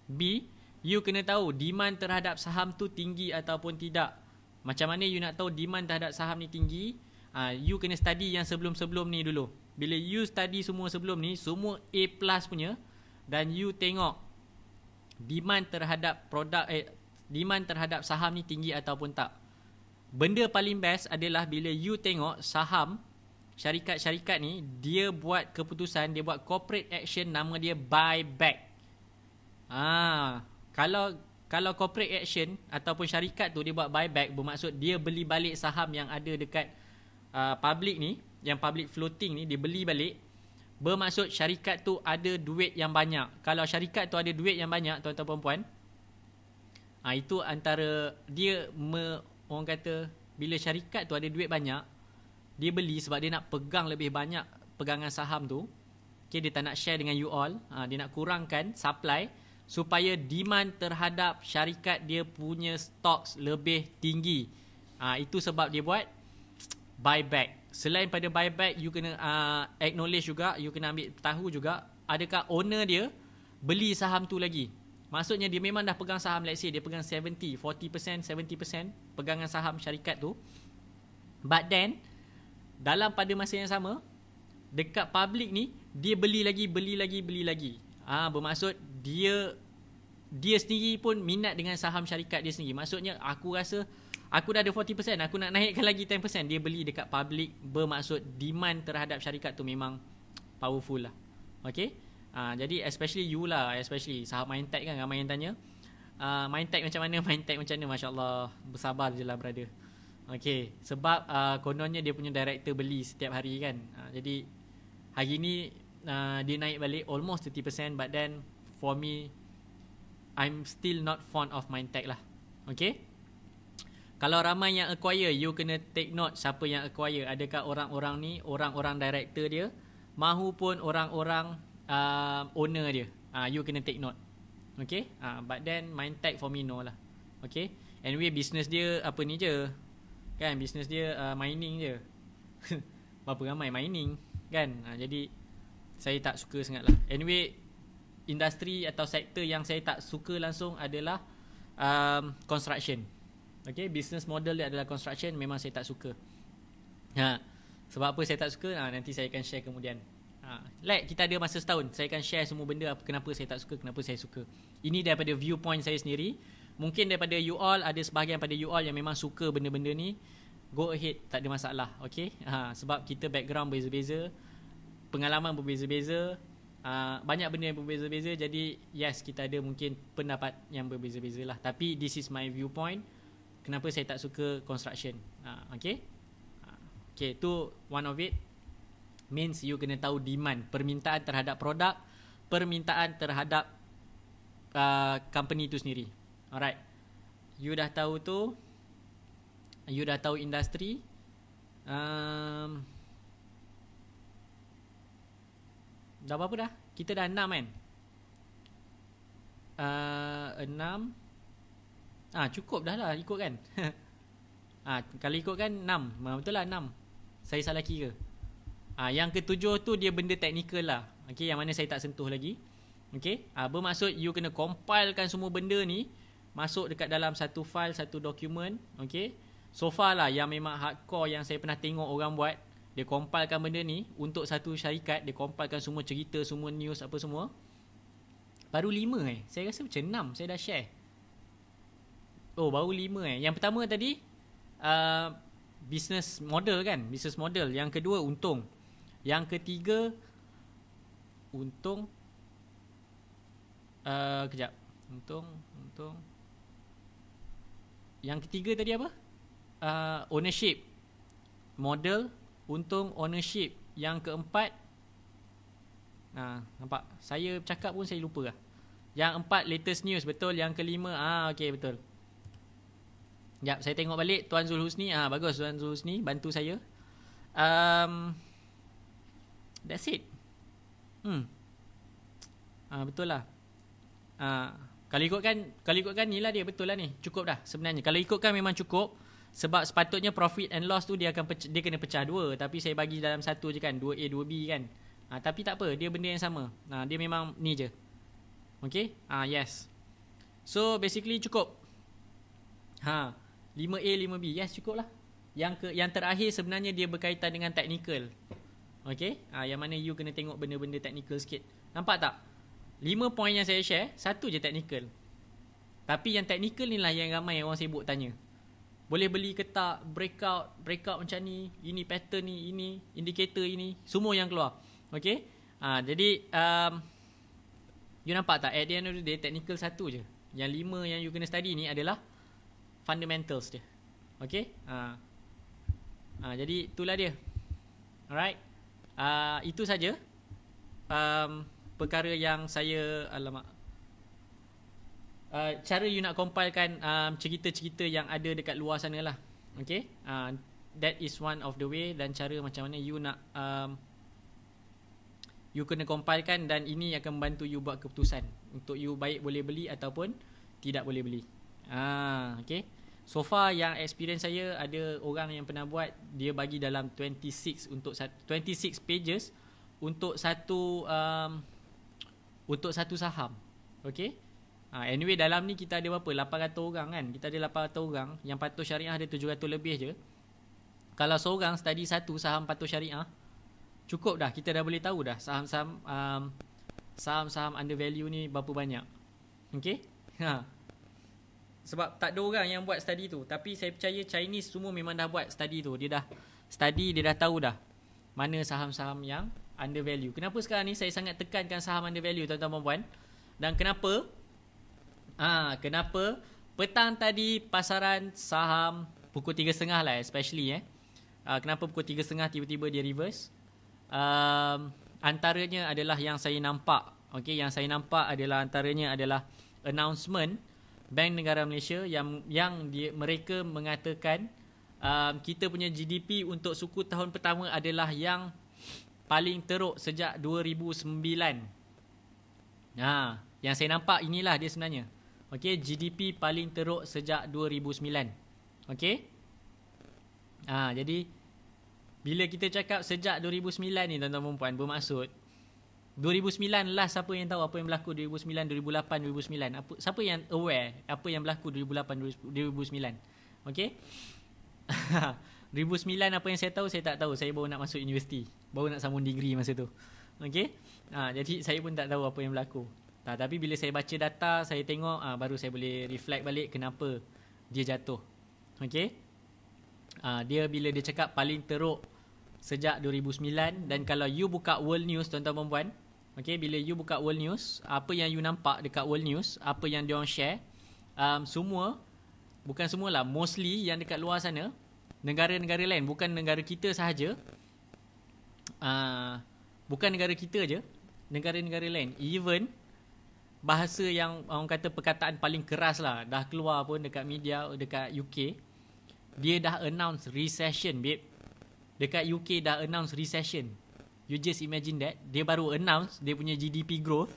B, you kena tahu demand terhadap saham tu tinggi ataupun tidak. Macam mana you nak tahu demand terhadap saham ni tinggi? Uh, you kena study yang sebelum-sebelum ni dulu. Bila you study semua sebelum ni, semua A plus punya dan you tengok demand terhadap produk eh, demand terhadap saham ni tinggi ataupun tak. Benda paling best adalah bila you tengok saham syarikat-syarikat ni dia buat keputusan dia buat corporate action nama dia buy back. Ah, kalau kalau corporate action ataupun syarikat tu dia buat buyback bermaksud dia beli balik saham yang ada dekat uh, public ni yang public floating ni dia beli balik bermaksud syarikat tu ada duit yang banyak kalau syarikat tu ada duit yang banyak tuan-tuan puan-puan ha, itu antara dia me, orang kata bila syarikat tu ada duit banyak dia beli sebab dia nak pegang lebih banyak pegangan saham tu okay, dia tak nak share dengan you all ha, dia nak kurangkan supply supaya demand terhadap syarikat dia punya stocks lebih tinggi. Uh, itu sebab dia buat buyback. Selain pada buyback, you kena uh, acknowledge juga, you kena ambil tahu juga adakah owner dia beli saham tu lagi. Maksudnya dia memang dah pegang saham let's say dia pegang 70, 40%, 70% pegangan saham syarikat tu. But then dalam pada masa yang sama dekat public ni dia beli lagi, beli lagi, beli lagi. Ah ha, bermaksud dia dia sendiri pun minat dengan saham syarikat dia sendiri. Maksudnya aku rasa aku dah ada 40%, aku nak naikkan lagi 10%. Dia beli dekat public bermaksud demand terhadap syarikat tu memang powerful lah. Okay? Uh, jadi especially you lah, especially saham main tag kan ramai yang tanya. Uh, main tag macam mana, main tag macam mana, Masya Allah. Bersabar je lah brother. Okay, sebab uh, kononnya dia punya director beli setiap hari kan. Uh, jadi hari ni uh, dia naik balik almost 30% but then for me I'm still not fond of MindTech lah Okay Kalau ramai yang acquire You kena take note Siapa yang acquire Adakah orang-orang ni Orang-orang director dia Mahu orang-orang uh, Owner dia uh, You kena take note Okay uh, But then MindTech for me no lah Okay Anyway business dia Apa ni je Kan business dia uh, Mining je Berapa ramai mining Kan uh, Jadi Saya tak suka sangat lah Anyway industri atau sektor yang saya tak suka langsung adalah um, construction. Okay, business model dia adalah construction memang saya tak suka. Ha. Sebab apa saya tak suka? Ha, nanti saya akan share kemudian. Ha. Like, kita ada masa setahun. Saya akan share semua benda apa, kenapa saya tak suka, kenapa saya suka. Ini daripada viewpoint saya sendiri. Mungkin daripada you all, ada sebahagian daripada you all yang memang suka benda-benda ni. Go ahead, tak ada masalah. Okay? Ha. Sebab kita background berbeza-beza. Pengalaman berbeza-beza Ah, banyak benda yang berbeza-beza jadi yes kita ada mungkin pendapat yang berbeza-beza lah tapi this is my viewpoint kenapa saya tak suka construction uh, okay ah, okay tu one of it means you kena tahu demand permintaan terhadap produk permintaan terhadap uh, company tu sendiri alright you dah tahu tu you dah tahu industri um, Dah berapa dah? Kita dah enam kan? Uh, 6 Ah ha, cukup dah lah ikut kan. ah ha, kalau ikut kan enam ah, Betul lah 6. Saya salah kira. Ah ha, yang ketujuh tu dia benda teknikal lah. okay yang mana saya tak sentuh lagi. okay Ah ha, bermaksud you kena compilekan semua benda ni masuk dekat dalam satu file, satu dokumen, okay So far lah yang memang hardcore yang saya pernah tengok orang buat dia kompilkan benda ni untuk satu syarikat dia kompilkan semua cerita semua news apa semua baru lima eh saya rasa macam 6 saya dah share oh baru lima eh yang pertama tadi uh, business model kan business model yang kedua untung yang ketiga untung a uh, kejap untung untung yang ketiga tadi apa uh, ownership model untung ownership yang keempat ha, nampak saya cakap pun saya lupa lah. yang empat latest news betul yang kelima ah ha, okey betul Jap, saya tengok balik Tuan Zulhusni. Ah, ha, bagus Tuan Zulhusni bantu saya. Um, that's it. Hmm. ha, betul lah. Ah, ha, kalau ikutkan kalau ikutkan nilah dia betul lah ni. Cukup dah sebenarnya. Kalau ikutkan memang cukup sebab sepatutnya profit and loss tu dia akan pecah, dia kena pecah dua tapi saya bagi dalam satu je kan 2A 2B kan ha, tapi tak apa dia benda yang sama ha, dia memang ni je okay? ha, yes so basically cukup ha 5A 5B yes cukup lah yang ke yang terakhir sebenarnya dia berkaitan dengan technical okay? ha, yang mana you kena tengok benda-benda technical sikit nampak tak 5 point yang saya share satu je technical tapi yang technical ni lah yang ramai orang sibuk tanya boleh beli ke tak breakout breakout macam ni ini pattern ni ini indikator ini semua yang keluar okay ha, jadi um, you nampak tak at the end of the day technical satu je yang lima yang you kena study ni adalah fundamentals dia okay ha. ha, jadi itulah dia alright uh, itu saja um, perkara yang saya alamak Uh, cara you nak compilekan um, cerita-cerita yang ada dekat luar sana lah okay uh, that is one of the way dan cara macam mana you nak um, you kena compilekan dan ini akan membantu you buat keputusan untuk you baik boleh beli ataupun tidak boleh beli ah uh, okay so far yang experience saya ada orang yang pernah buat dia bagi dalam 26 untuk 26 pages untuk satu um, untuk satu saham okay Uh, anyway dalam ni kita ada berapa? 800 orang kan? Kita ada 800 orang yang patuh syariah ada 700 lebih je. Kalau seorang study satu saham patuh syariah, cukup dah kita dah boleh tahu dah saham-saham um, saham-saham undervalue ni berapa banyak. Okay? Ha. Sebab tak ada orang yang buat study tu. Tapi saya percaya Chinese semua memang dah buat study tu. Dia dah study, dia dah tahu dah mana saham-saham yang undervalue. Kenapa sekarang ni saya sangat tekankan saham undervalue tuan-tuan dan puan Dan kenapa Ah, ha, kenapa? Petang tadi pasaran saham pukul 3.30 lah especially eh. Ha, kenapa pukul 3.30 tiba-tiba dia reverse? Um, antaranya adalah yang saya nampak. Okay, yang saya nampak adalah antaranya adalah announcement Bank Negara Malaysia yang yang dia, mereka mengatakan um, kita punya GDP untuk suku tahun pertama adalah yang paling teruk sejak 2009. Nah, ha, yang saya nampak inilah dia sebenarnya. Okey, GDP paling teruk sejak 2009. Okey? Ha, jadi bila kita cakap sejak 2009 ni tuan-tuan dan puan bermaksud 2009 lah siapa yang tahu apa yang berlaku 2009, 2008, 2009 apa, Siapa yang aware apa yang berlaku 2008, 2009 Okey, 2009 apa yang saya tahu saya tak tahu Saya baru nak masuk universiti Baru nak sambung degree masa tu Okey, ha, Jadi saya pun tak tahu apa yang berlaku Ha, tapi bila saya baca data, saya tengok ha, baru saya boleh reflect balik kenapa dia jatuh. Okey. Ha, dia bila dia cakap paling teruk sejak 2009 dan kalau you buka World News tuan-tuan perempuan, okey bila you buka World News, apa yang you nampak dekat World News, apa yang dia orang share, um, semua bukan semualah, mostly yang dekat luar sana, negara-negara lain, bukan negara kita sahaja. Uh, bukan negara kita je, negara-negara lain, even bahasa yang orang kata perkataan paling keras lah dah keluar pun dekat media dekat UK dia dah announce recession babe dekat UK dah announce recession you just imagine that dia baru announce dia punya GDP growth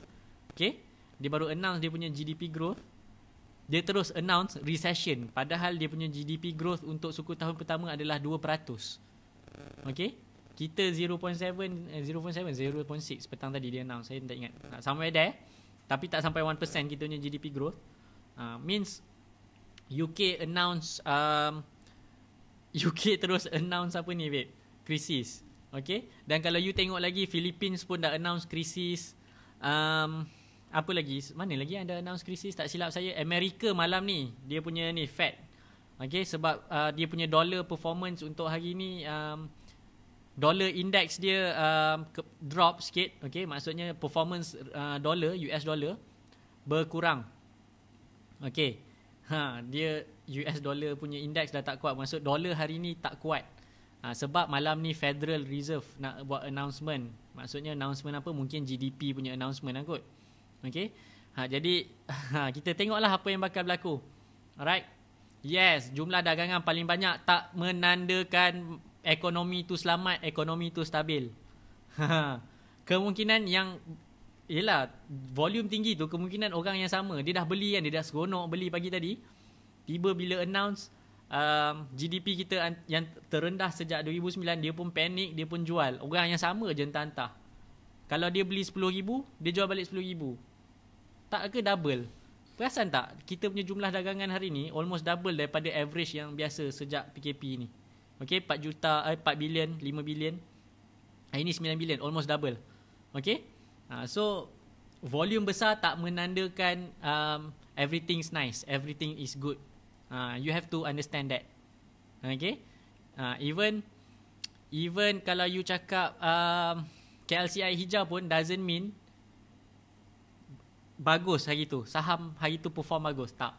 okay dia baru announce dia punya GDP growth dia terus announce recession padahal dia punya GDP growth untuk suku tahun pertama adalah 2% okay kita 0.7 eh, 0.7 0.6 petang tadi dia announce saya tak ingat sampai dah tapi tak sampai 1% kita punya GDP growth uh, means UK announce um, UK terus announce apa ni babe krisis okay dan kalau you tengok lagi Philippines pun dah announce krisis um, apa lagi mana lagi ada announce krisis tak silap saya Amerika malam ni dia punya ni Fed okay sebab uh, dia punya dollar performance untuk hari ni um, dollar index dia um, drop sikit okey maksudnya performance uh, dollar US dollar berkurang okey ha dia US dollar punya index dah tak kuat maksud dollar hari ni tak kuat ha, sebab malam ni Federal Reserve nak buat announcement maksudnya announcement apa mungkin GDP punya announcement lah kot okey ha jadi ha, kita tengoklah apa yang bakal berlaku alright yes jumlah dagangan paling banyak tak menandakan ekonomi tu selamat, ekonomi tu stabil. kemungkinan yang ialah, volume tinggi tu kemungkinan orang yang sama dia dah beli kan dia dah seronok beli pagi tadi tiba bila announce um, GDP kita yang terendah sejak 2009 dia pun panik dia pun jual orang yang sama je entah, -entah. kalau dia beli 10000 dia jual balik 10000 tak ke double perasan tak kita punya jumlah dagangan hari ni almost double daripada average yang biasa sejak PKP ni Okay 4 juta eh, 4 bilion 5 bilion ah, Ini 9 bilion Almost double Okay uh, ah, So Volume besar tak menandakan um, Everything's nice Everything is good uh, You have to understand that Okay uh, Even Even kalau you cakap um, KLCI hijau pun Doesn't mean Bagus hari tu Saham hari tu perform bagus Tak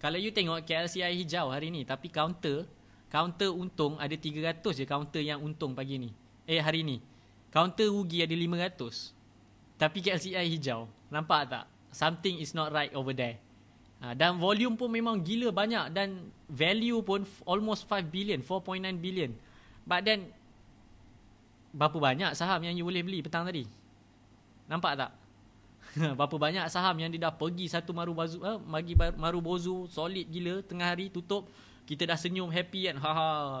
Kalau you tengok KLCI hijau hari ni Tapi counter Counter untung ada 300 je counter yang untung pagi ni. Eh hari ni. Counter rugi ada 500. Tapi KLCI hijau. Nampak tak? Something is not right over there. Ha, dan volume pun memang gila banyak dan value pun almost 5 billion, 4.9 billion. But then berapa banyak saham yang you boleh beli petang tadi? Nampak tak? berapa banyak saham yang dia dah pergi satu maru bazu, ha, eh, maru bozu solid gila tengah hari tutup kita dah senyum happy kan haha ha,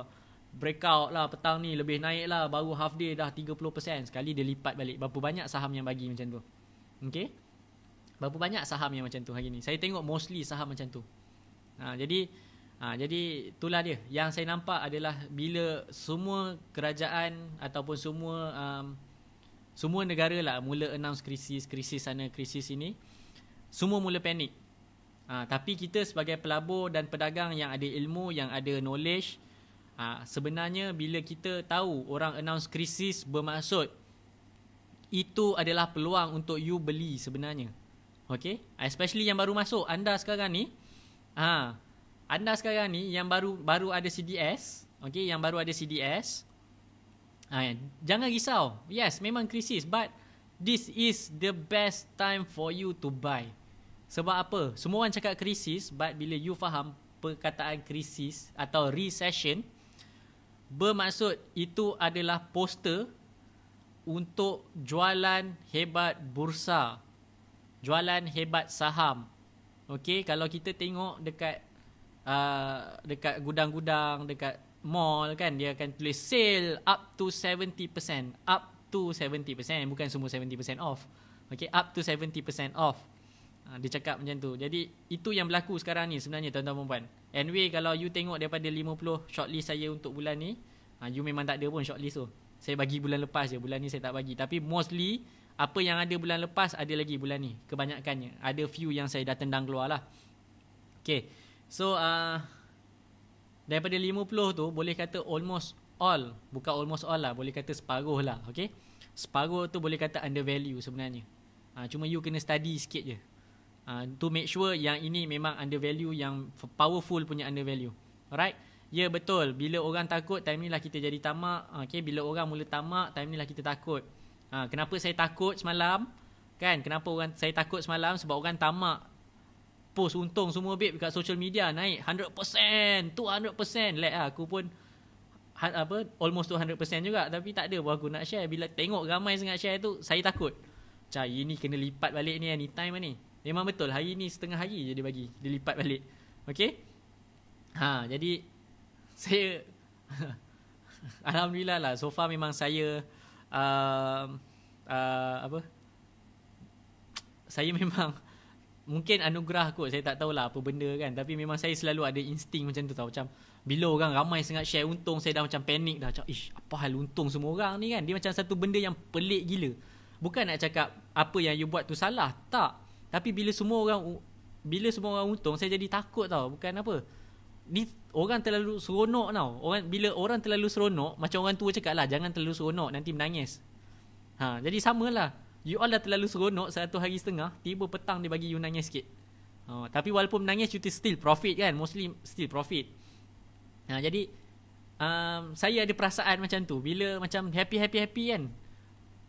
breakout lah petang ni lebih naik lah baru half day dah 30% sekali dia lipat balik berapa banyak saham yang bagi macam tu okay? berapa banyak saham yang macam tu hari ni saya tengok mostly saham macam tu ha, jadi ha, jadi itulah dia yang saya nampak adalah bila semua kerajaan ataupun semua um, semua negara lah mula announce krisis krisis sana krisis sini semua mula panik Ha, tapi kita sebagai pelabur dan pedagang yang ada ilmu, yang ada knowledge, ha, sebenarnya bila kita tahu orang announce krisis bermaksud itu adalah peluang untuk you beli sebenarnya. Okay? Especially yang baru masuk, anda sekarang ni, ha, anda sekarang ni yang baru baru ada CDS, okay, yang baru ada CDS, ha, jangan risau. Yes, memang krisis but this is the best time for you to buy. Sebab apa? Semua orang cakap krisis but bila you faham perkataan krisis atau recession bermaksud itu adalah poster untuk jualan hebat bursa. Jualan hebat saham. Okey, kalau kita tengok dekat uh, dekat gudang-gudang, dekat mall kan dia akan tulis sale up to 70%, up to 70%, bukan semua 70% off. Okey, up to 70% off. Ha, dia cakap macam tu. Jadi itu yang berlaku sekarang ni sebenarnya tuan-tuan dan puan. Anyway kalau you tengok daripada 50 shortlist saya untuk bulan ni, ah, you memang tak ada pun shortlist tu. Saya bagi bulan lepas je. Bulan ni saya tak bagi. Tapi mostly apa yang ada bulan lepas ada lagi bulan ni. Kebanyakannya. Ada few yang saya dah tendang keluar lah. Okay. So uh, daripada 50 tu boleh kata almost all. Bukan almost all lah. Boleh kata separuh lah. Okay. Separuh tu boleh kata undervalue sebenarnya. Ha, cuma you kena study sikit je. Ah, to make sure yang ini memang undervalue yang powerful punya undervalue. Alright? Ya yeah, betul. Bila orang takut, time ni lah kita jadi tamak. Ah, okay, bila orang mula tamak, time ni lah kita takut. Ha, kenapa saya takut semalam? Kan? Kenapa orang saya takut semalam? Sebab orang tamak. Post untung semua babe dekat social media naik 100%, 200%. Lek lah, aku pun ha-, apa almost 200% juga tapi tak ada aku nak share bila tengok ramai sangat share tu saya takut. Cha ini kena lipat balik ni anytime lah ni. Memang betul hari ni setengah hari je dia bagi Dia lipat balik Okay ha, Jadi Saya Alhamdulillah lah so far memang saya uh, uh, Apa Saya memang Mungkin anugerah kot saya tak tahulah apa benda kan Tapi memang saya selalu ada insting macam tu tau Macam bila orang ramai sangat share untung Saya dah macam panik dah Macam ish apa hal untung semua orang ni kan Dia macam satu benda yang pelik gila Bukan nak cakap apa yang you buat tu salah Tak tapi bila semua orang bila semua orang untung saya jadi takut tau. Bukan apa. Ni orang terlalu seronok tau. Orang bila orang terlalu seronok macam orang tua cakap lah, jangan terlalu seronok nanti menangis. Ha jadi samalah. You all dah terlalu seronok satu hari setengah tiba petang dia bagi you nangis sikit. Ha, tapi walaupun menangis you still profit kan. Mostly still profit. Ha jadi um, saya ada perasaan macam tu bila macam happy happy happy kan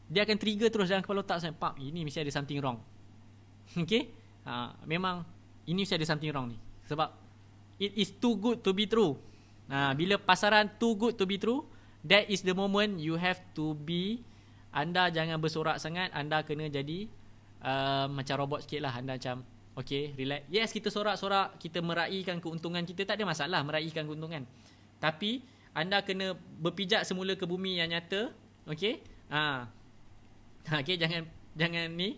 dia akan trigger terus dalam kepala otak saya pak ini mesti ada something wrong Okay ha, Memang Ini mesti ada something wrong ni Sebab It is too good to be true ha, Bila pasaran too good to be true That is the moment you have to be Anda jangan bersorak sangat Anda kena jadi uh, Macam robot sikit lah Anda macam Okay relax Yes kita sorak-sorak Kita meraihkan keuntungan kita Tak ada masalah meraihkan keuntungan Tapi Anda kena berpijak semula ke bumi yang nyata Okay ha. Okay jangan Jangan ni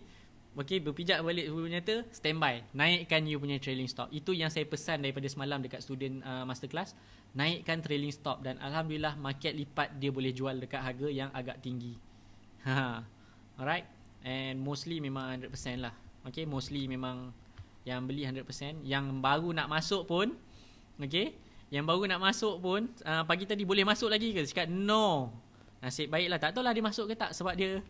Okay, berpijak balik you punya tu, standby. Naikkan you punya trailing stop. Itu yang saya pesan daripada semalam dekat student uh, masterclass. Naikkan trailing stop dan Alhamdulillah market lipat dia boleh jual dekat harga yang agak tinggi. Ha, Alright. And mostly memang 100% lah. Okay, mostly memang yang beli 100%. Yang baru nak masuk pun, okay. Yang baru nak masuk pun, uh, pagi tadi boleh masuk lagi ke? Cakap no. Nasib baiklah. Tak tahulah dia masuk ke tak sebab dia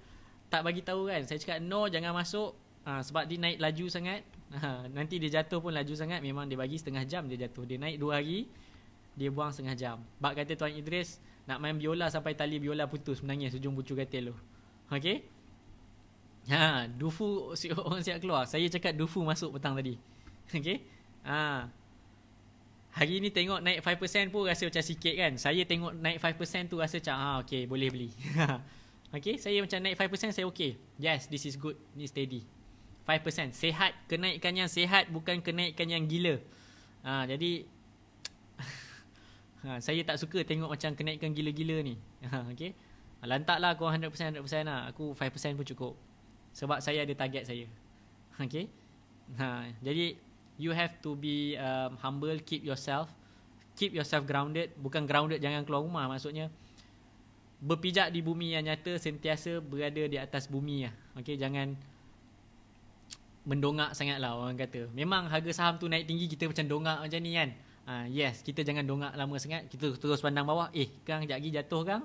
tak bagi tahu kan. Saya cakap no jangan masuk ha, sebab dia naik laju sangat. Ha, nanti dia jatuh pun laju sangat memang dia bagi setengah jam dia jatuh. Dia naik dua hari dia buang setengah jam. Bak kata Tuan Idris nak main biola sampai tali biola putus menangis hujung bucu katil tu. Okay? Ha, Dufu orang siap keluar. Saya cakap Dufu masuk petang tadi. Okay? Ha. Hari ni tengok naik 5% pun rasa macam sikit kan. Saya tengok naik 5% tu rasa macam ha ah, okay boleh beli. Okay saya macam naik 5% saya okay Yes this is good ni steady 5% sehat kenaikan yang sehat bukan kenaikan yang gila ha, Jadi ha, Saya tak suka tengok macam kenaikan gila-gila ni ha, Okay Lantak lah korang 100% 100% lah Aku 5% pun cukup Sebab saya ada target saya Okay ha, Jadi You have to be um, humble Keep yourself Keep yourself grounded Bukan grounded jangan keluar rumah Maksudnya berpijak di bumi yang nyata sentiasa berada di atas bumi lah. Ya. Okay, jangan mendongak sangat lah orang kata. Memang harga saham tu naik tinggi kita macam dongak macam ni kan. Ha, yes, kita jangan dongak lama sangat. Kita terus pandang bawah. Eh, kang sekejap lagi jatuh kang.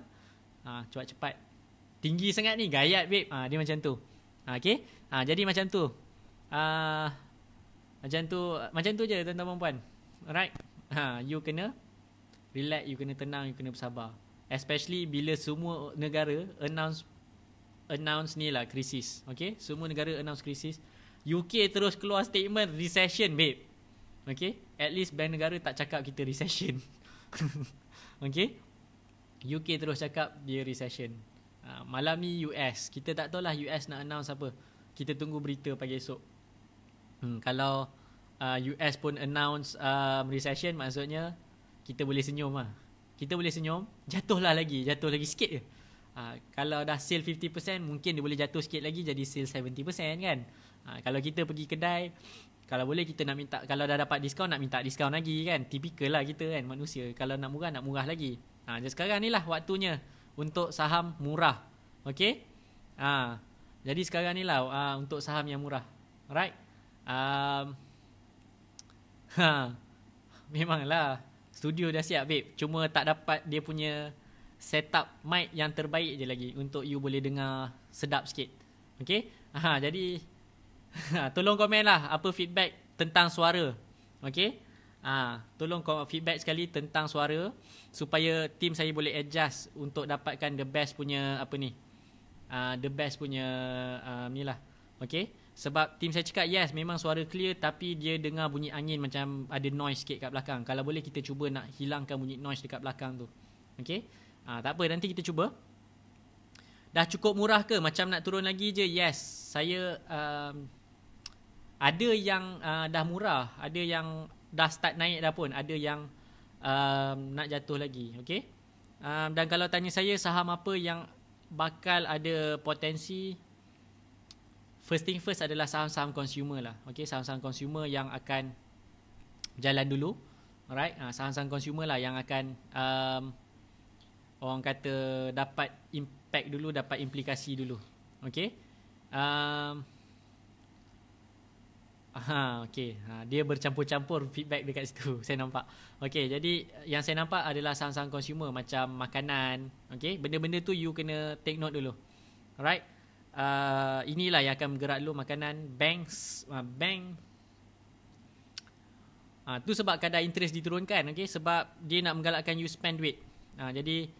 Ha, cepat cepat. Tinggi sangat ni, gayat babe. Ha, dia macam tu. Ha, okay, ha, jadi macam tu. Ha, macam tu macam tu je tuan-tuan puan. Alright. Ha, you kena relax, you kena tenang, you kena bersabar especially bila semua negara announce announce ni lah krisis okay semua negara announce krisis UK terus keluar statement recession babe okay at least bank negara tak cakap kita recession okay UK terus cakap dia recession uh, malam ni US kita tak tahu lah US nak announce apa kita tunggu berita pagi esok hmm, kalau uh, ah, US pun announce uh, recession maksudnya kita boleh senyum lah kita boleh senyum, jatuhlah lagi, jatuh lagi sikit je. Ha, kalau dah sale 50%, mungkin dia boleh jatuh sikit lagi jadi sale 70% kan. Ha, kalau kita pergi kedai, kalau boleh kita nak minta, kalau dah dapat diskaun, nak minta diskaun lagi kan. Tipikal lah kita kan manusia. Kalau nak murah, nak murah lagi. Ha, jadi sekarang ni lah waktunya untuk saham murah. Okay? Ha, jadi sekarang ni lah ha, untuk saham yang murah. Alright? Um, ha, memanglah. Studio dah siap babe Cuma tak dapat dia punya Setup mic yang terbaik je lagi Untuk you boleh dengar sedap sikit Okay ha, Jadi ah, Tolong komen lah apa feedback tentang suara Okay ha, ah, Tolong feedback sekali tentang suara Supaya team saya boleh adjust Untuk dapatkan the best punya apa ni uh, The best punya uh, ni lah Okay sebab tim saya cakap yes memang suara clear tapi dia dengar bunyi angin macam ada noise sikit kat belakang. Kalau boleh kita cuba nak hilangkan bunyi noise dekat belakang tu. Okay. Ha, tak apa nanti kita cuba. Dah cukup murah ke? Macam nak turun lagi je? Yes. Saya um, ada yang uh, dah murah. Ada yang dah start naik dah pun. Ada yang um, nak jatuh lagi. Okay. Um, dan kalau tanya saya saham apa yang bakal ada potensi first thing first adalah saham-saham consumer lah. Okay, saham-saham consumer yang akan jalan dulu. Alright, ah, saham-saham consumer lah yang akan um, orang kata dapat impact dulu, dapat implikasi dulu. Okay. Um, Ha, okay. ha, dia bercampur-campur feedback dekat situ saya nampak. Okay, jadi yang saya nampak adalah saham-saham consumer macam makanan, okay? Benda-benda tu you kena take note dulu. Alright uh, inilah yang akan bergerak dulu makanan banks uh, bank Ah uh, tu sebab kadar interest diturunkan okey sebab dia nak menggalakkan you spend duit. Ah uh, jadi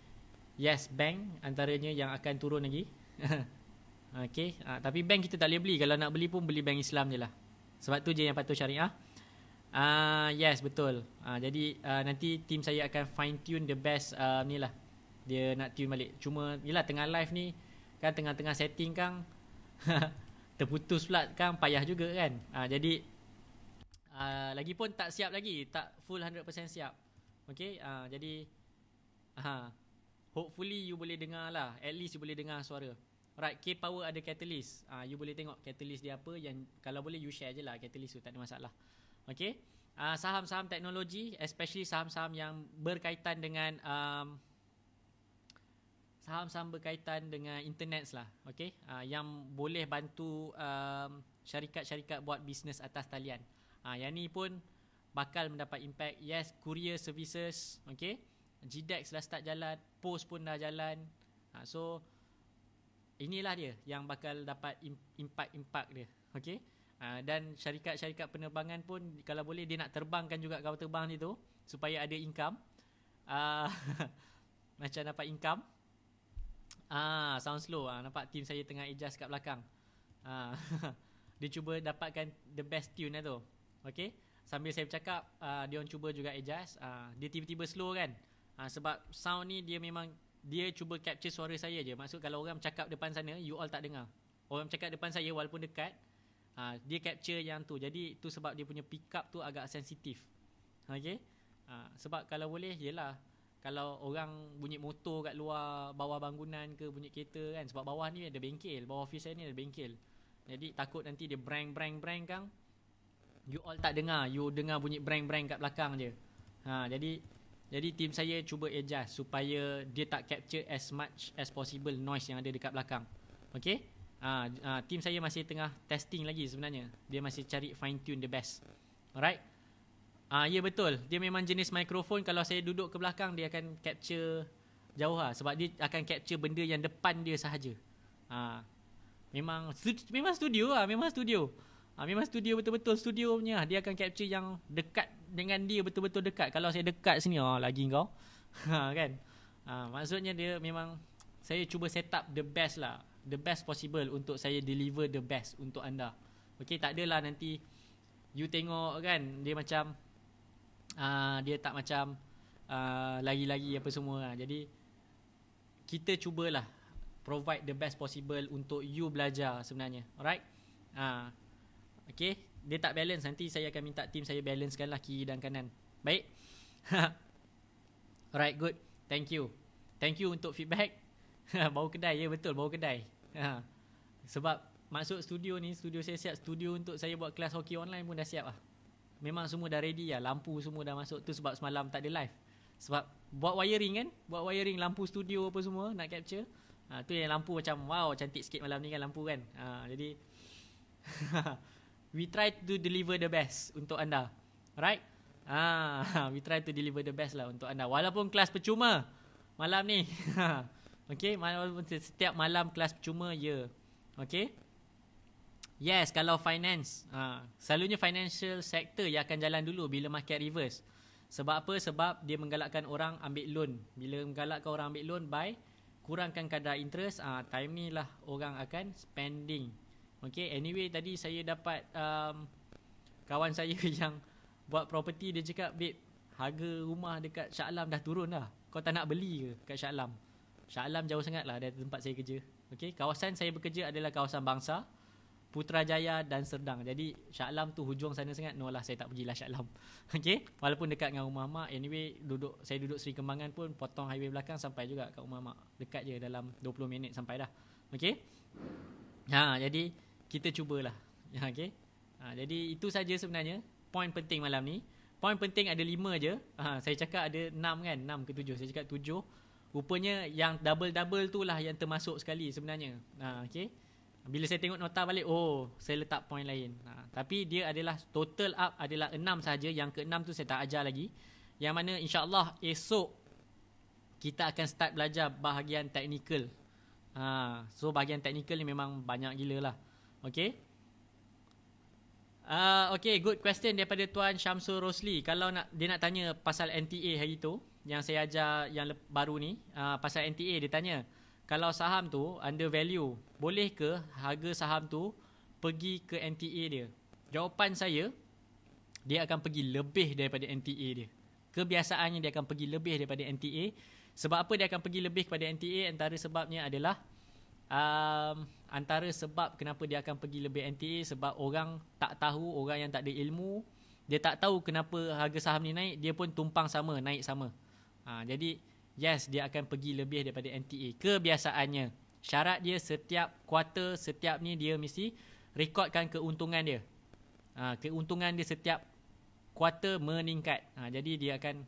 yes bank antaranya yang akan turun lagi. okey uh, tapi bank kita tak boleh beli kalau nak beli pun beli bank Islam je lah Sebab tu je yang patut syariah. Ah uh, yes betul. uh, jadi uh, nanti tim saya akan fine tune the best uh, ni lah Dia nak tune balik. Cuma ni lah tengah live ni kan tengah-tengah setting kan terputus pula kan payah juga kan ha, jadi uh, lagi pun tak siap lagi tak full 100% siap Okay, uh, ah, jadi uh, hopefully you boleh dengar lah at least you boleh dengar suara Right, K-Power ada catalyst. Ah, you boleh tengok catalyst dia apa yang kalau boleh you share je lah catalyst tu, tak ada masalah. Okay. Uh, saham-saham teknologi, especially saham-saham yang berkaitan dengan um, saham-saham berkaitan dengan internet lah okay? uh, yang boleh bantu um, syarikat-syarikat buat bisnes atas talian uh, yang ni pun bakal mendapat impact yes courier services okay? GDEX dah start jalan post pun dah jalan uh, so inilah dia yang bakal dapat impact-impact dia okay? uh, dan syarikat-syarikat penerbangan pun kalau boleh dia nak terbangkan juga kapal terbang ni tu supaya ada income uh, macam dapat income Ah, sound slow ah. Nampak tim saya tengah adjust kat belakang. Ah. dia cuba dapatkan the best tune lah tu. Okay Sambil saya bercakap, ah, dia orang cuba juga adjust. Ah, dia tiba-tiba slow kan. Ah, sebab sound ni dia memang dia cuba capture suara saya je. Maksud kalau orang cakap depan sana, you all tak dengar. Orang cakap depan saya walaupun dekat, ah, dia capture yang tu. Jadi tu sebab dia punya pick up tu agak sensitif. Okay Ah, sebab kalau boleh, yelah kalau orang bunyi motor kat luar bawah bangunan ke bunyi kereta kan sebab bawah ni ada bengkel bawah ofis saya ni ada bengkel jadi takut nanti dia breng breng breng kan you all tak dengar you dengar bunyi breng breng kat belakang je ha jadi jadi tim saya cuba adjust supaya dia tak capture as much as possible noise yang ada dekat belakang okey ha, ha, team saya masih tengah testing lagi sebenarnya dia masih cari fine tune the best alright Ah uh, ya betul. Dia memang jenis mikrofon kalau saya duduk ke belakang dia akan capture jauh lah sebab dia akan capture benda yang depan dia sahaja. Ah uh, memang stu- memang studio lah, memang studio. Ah uh, memang studio betul-betul studio punya. Dia akan capture yang dekat dengan dia betul-betul dekat. Kalau saya dekat sini oh lagi kau. Ha kan? Ah uh, maksudnya dia memang saya cuba set up the best lah. The best possible untuk saya deliver the best untuk anda. Okey, tak adalah nanti you tengok kan dia macam uh, dia tak macam lagi-lagi ah, lari apa semua lah. jadi kita cubalah provide the best possible untuk you belajar sebenarnya alright uh, okay dia tak balance nanti saya akan minta team saya balancekan lah kiri dan kanan baik alright good thank you thank you untuk feedback bau kedai ya betul bau kedai ha. sebab masuk studio ni studio saya siap studio untuk saya buat kelas hoki online pun dah siap lah Memang semua dah ready lah Lampu semua dah masuk tu sebab semalam tak ada live Sebab buat wiring kan Buat wiring lampu studio apa semua nak capture ha, Tu yang lampu macam wow cantik sikit malam ni kan lampu kan ha, Jadi We try to deliver the best untuk anda Right ha, We try to deliver the best lah untuk anda Walaupun kelas percuma malam ni Okay, setiap malam kelas percuma, ya. Yeah. Okay, Yes, kalau finance. Uh, selalunya financial sector yang akan jalan dulu bila market reverse. Sebab apa? Sebab dia menggalakkan orang ambil loan. Bila menggalakkan orang ambil loan, buy. Kurangkan kadar interest. Uh, time ni lah orang akan spending. Okay, anyway tadi saya dapat um, kawan saya yang buat property dia cakap, babe, harga rumah dekat Shah Alam dah turun dah. Kau tak nak beli ke kat Shah Alam? Shah Alam jauh sangat lah dari tempat saya kerja. Okay, kawasan saya bekerja adalah kawasan bangsa. Putrajaya dan Serdang. Jadi Shah Alam tu hujung sana sangat. No lah saya tak pergilah Shah Alam. Okay. Walaupun dekat dengan rumah mak. Anyway duduk saya duduk Sri Kembangan pun potong highway belakang sampai juga kat rumah mak. Dekat je dalam 20 minit sampai dah. Okey. Ha, jadi kita cubalah. Okey. Ha, jadi itu saja sebenarnya. Poin penting malam ni. Poin penting ada 5 je. Ha, saya cakap ada 6 kan. 6 ke 7. Saya cakap 7. Rupanya yang double-double tu lah yang termasuk sekali sebenarnya. Ha, okey bila saya tengok nota balik oh saya letak poin lain ha, tapi dia adalah total up adalah enam saja yang ke-6 tu saya tak ajar lagi yang mana insyaallah esok kita akan start belajar bahagian technical ha, so bahagian technical ni memang banyak gila lah Okay. Uh, okay good question daripada Tuan Syamsul Rosli Kalau nak dia nak tanya pasal NTA hari tu Yang saya ajar yang baru ni uh, Pasal NTA dia tanya kalau saham tu under value, boleh ke harga saham tu pergi ke NTA dia? Jawapan saya, dia akan pergi lebih daripada NTA dia. Kebiasaannya dia akan pergi lebih daripada NTA. Sebab apa dia akan pergi lebih kepada NTA? Antara sebabnya adalah um, antara sebab kenapa dia akan pergi lebih NTA sebab orang tak tahu, orang yang tak ada ilmu, dia tak tahu kenapa harga saham ni naik, dia pun tumpang sama, naik sama. Ha, jadi, yes dia akan pergi lebih daripada NTA kebiasaannya syarat dia setiap quarter setiap ni dia mesti rekodkan keuntungan dia ha, keuntungan dia setiap quarter meningkat ha, jadi dia akan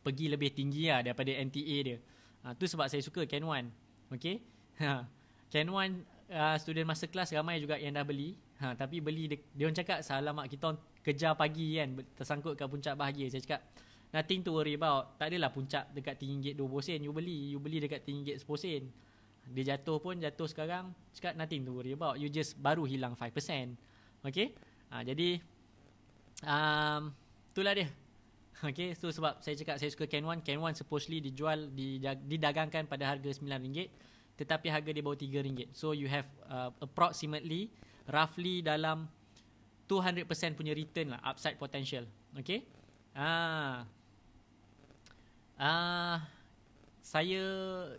pergi lebih tinggi lah daripada NTA dia ha, tu sebab saya suka Ken Wan okay? ha, Ken Wan uh, student master class ramai juga yang dah beli ha, tapi beli dia, dia orang cakap salah mak kita kejar pagi kan tersangkut ke puncak bahagia saya cakap nothing to worry about. Tak adalah puncak dekat RM3.20 you beli. You beli dekat RM3.10. Dia jatuh pun jatuh sekarang. Cakap nothing to worry about. You just baru hilang 5%. Okay. Ha, jadi. Um, itulah dia. Okay. So sebab saya cakap saya suka Can One, Can One supposedly dijual. Didagangkan pada harga RM9. Tetapi harga dia baru RM3. So you have uh, approximately. Roughly dalam 200% punya return lah. Upside potential. Okay. Ah, Ah uh, saya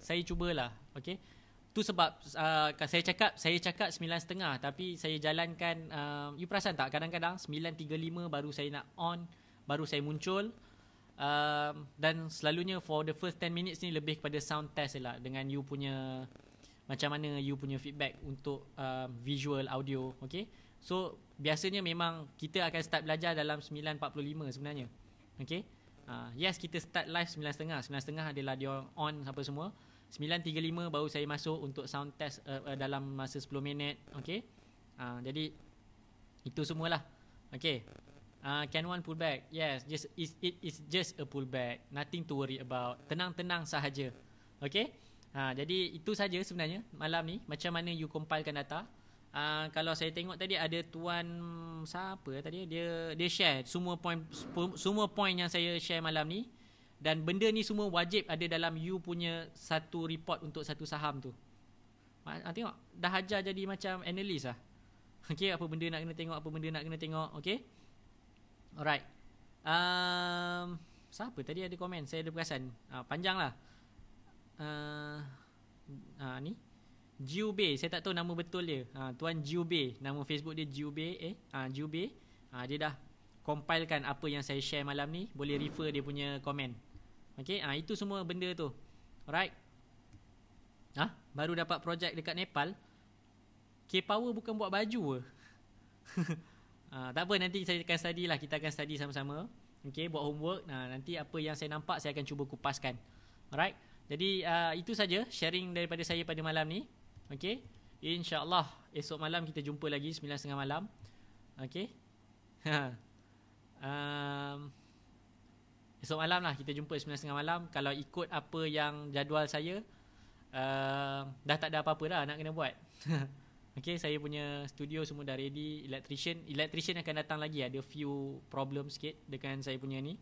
saya cubalah. Okey. Tu sebab uh, saya cakap saya cakap 9.30 tapi saya jalankan uh, you perasan tak kadang-kadang 9.35 baru saya nak on baru saya muncul uh, dan selalunya for the first 10 minutes ni lebih kepada sound test lah dengan you punya macam mana you punya feedback untuk uh, visual audio okey so biasanya memang kita akan start belajar dalam 9.45 sebenarnya okey Ah, yes kita start live 9.30 9.30 adalah dia on sampai semua 9.35 baru saya masuk untuk sound test uh, uh, dalam masa 10 minit okay uh, ah, jadi itu semualah okay uh, ah, can one pull back yes just is it is just a pull back nothing to worry about tenang-tenang sahaja okay Ha, jadi itu saja sebenarnya malam ni macam mana you compilekan data uh, kalau saya tengok tadi ada tuan siapa tadi dia dia share semua point semua point yang saya share malam ni dan benda ni semua wajib ada dalam you punya satu report untuk satu saham tu. Ha, tengok dah ajar jadi macam analis lah. Okey apa benda nak kena tengok apa benda nak kena tengok okay. Alright. Um, siapa tadi ada komen saya ada perasan. Uh, panjang lah. Uh, uh, ni. Jiube, saya tak tahu nama betul dia. Ha, Tuan Jiube, nama Facebook dia Jiube eh. Ha, ah, Jiube. Ha, ah, dia dah compilekan apa yang saya share malam ni. Boleh refer dia punya komen. Okey, ha, itu semua benda tu. Alright. Ah, ha, baru dapat projek dekat Nepal. K-Power bukan buat baju ke? ha, tak apa nanti saya akan study lah Kita akan study sama-sama Okay buat homework ha, Nanti apa yang saya nampak Saya akan cuba kupaskan Alright jadi uh, itu saja sharing daripada saya pada malam ni. Okay. InsyaAllah esok malam kita jumpa lagi sembilan setengah malam. Okay. um, esok malam lah kita jumpa setengah malam. Kalau ikut apa yang jadual saya, uh, dah tak ada apa-apa dah nak kena buat. okay, saya punya studio semua dah ready. Electrician, electrician akan datang lagi. Ada few problem sikit dengan saya punya ni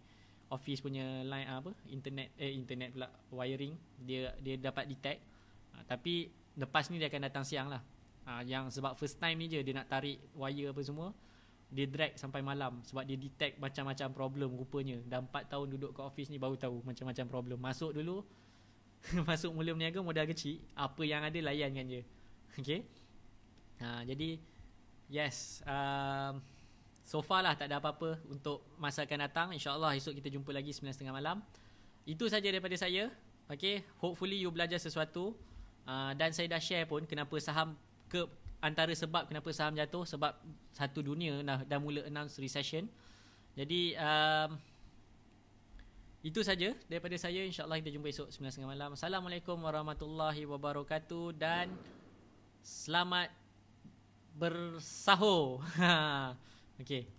office punya line apa internet eh internet pula wiring dia dia dapat detect uh, tapi lepas ni dia akan datang siang lah ha, yang sebab first time ni je dia nak tarik wire apa semua dia drag sampai malam sebab dia detect macam-macam problem rupanya dah 4 tahun duduk kat office ni baru tahu macam-macam problem masuk dulu masuk mula berniaga modal kecil apa yang ada layan kan je okay ha, jadi yes um, so far lah tak ada apa-apa untuk masa akan datang insyaAllah esok kita jumpa lagi 9.30 malam itu saja daripada saya okay hopefully you belajar sesuatu Ah, dan saya dah share pun kenapa saham ke antara sebab kenapa saham jatuh sebab satu dunia dah, dah mula announce recession. Jadi um, itu saja daripada saya insyaallah kita jumpa esok 9.30 malam. Assalamualaikum warahmatullahi wabarakatuh dan selamat bersahur. Okey.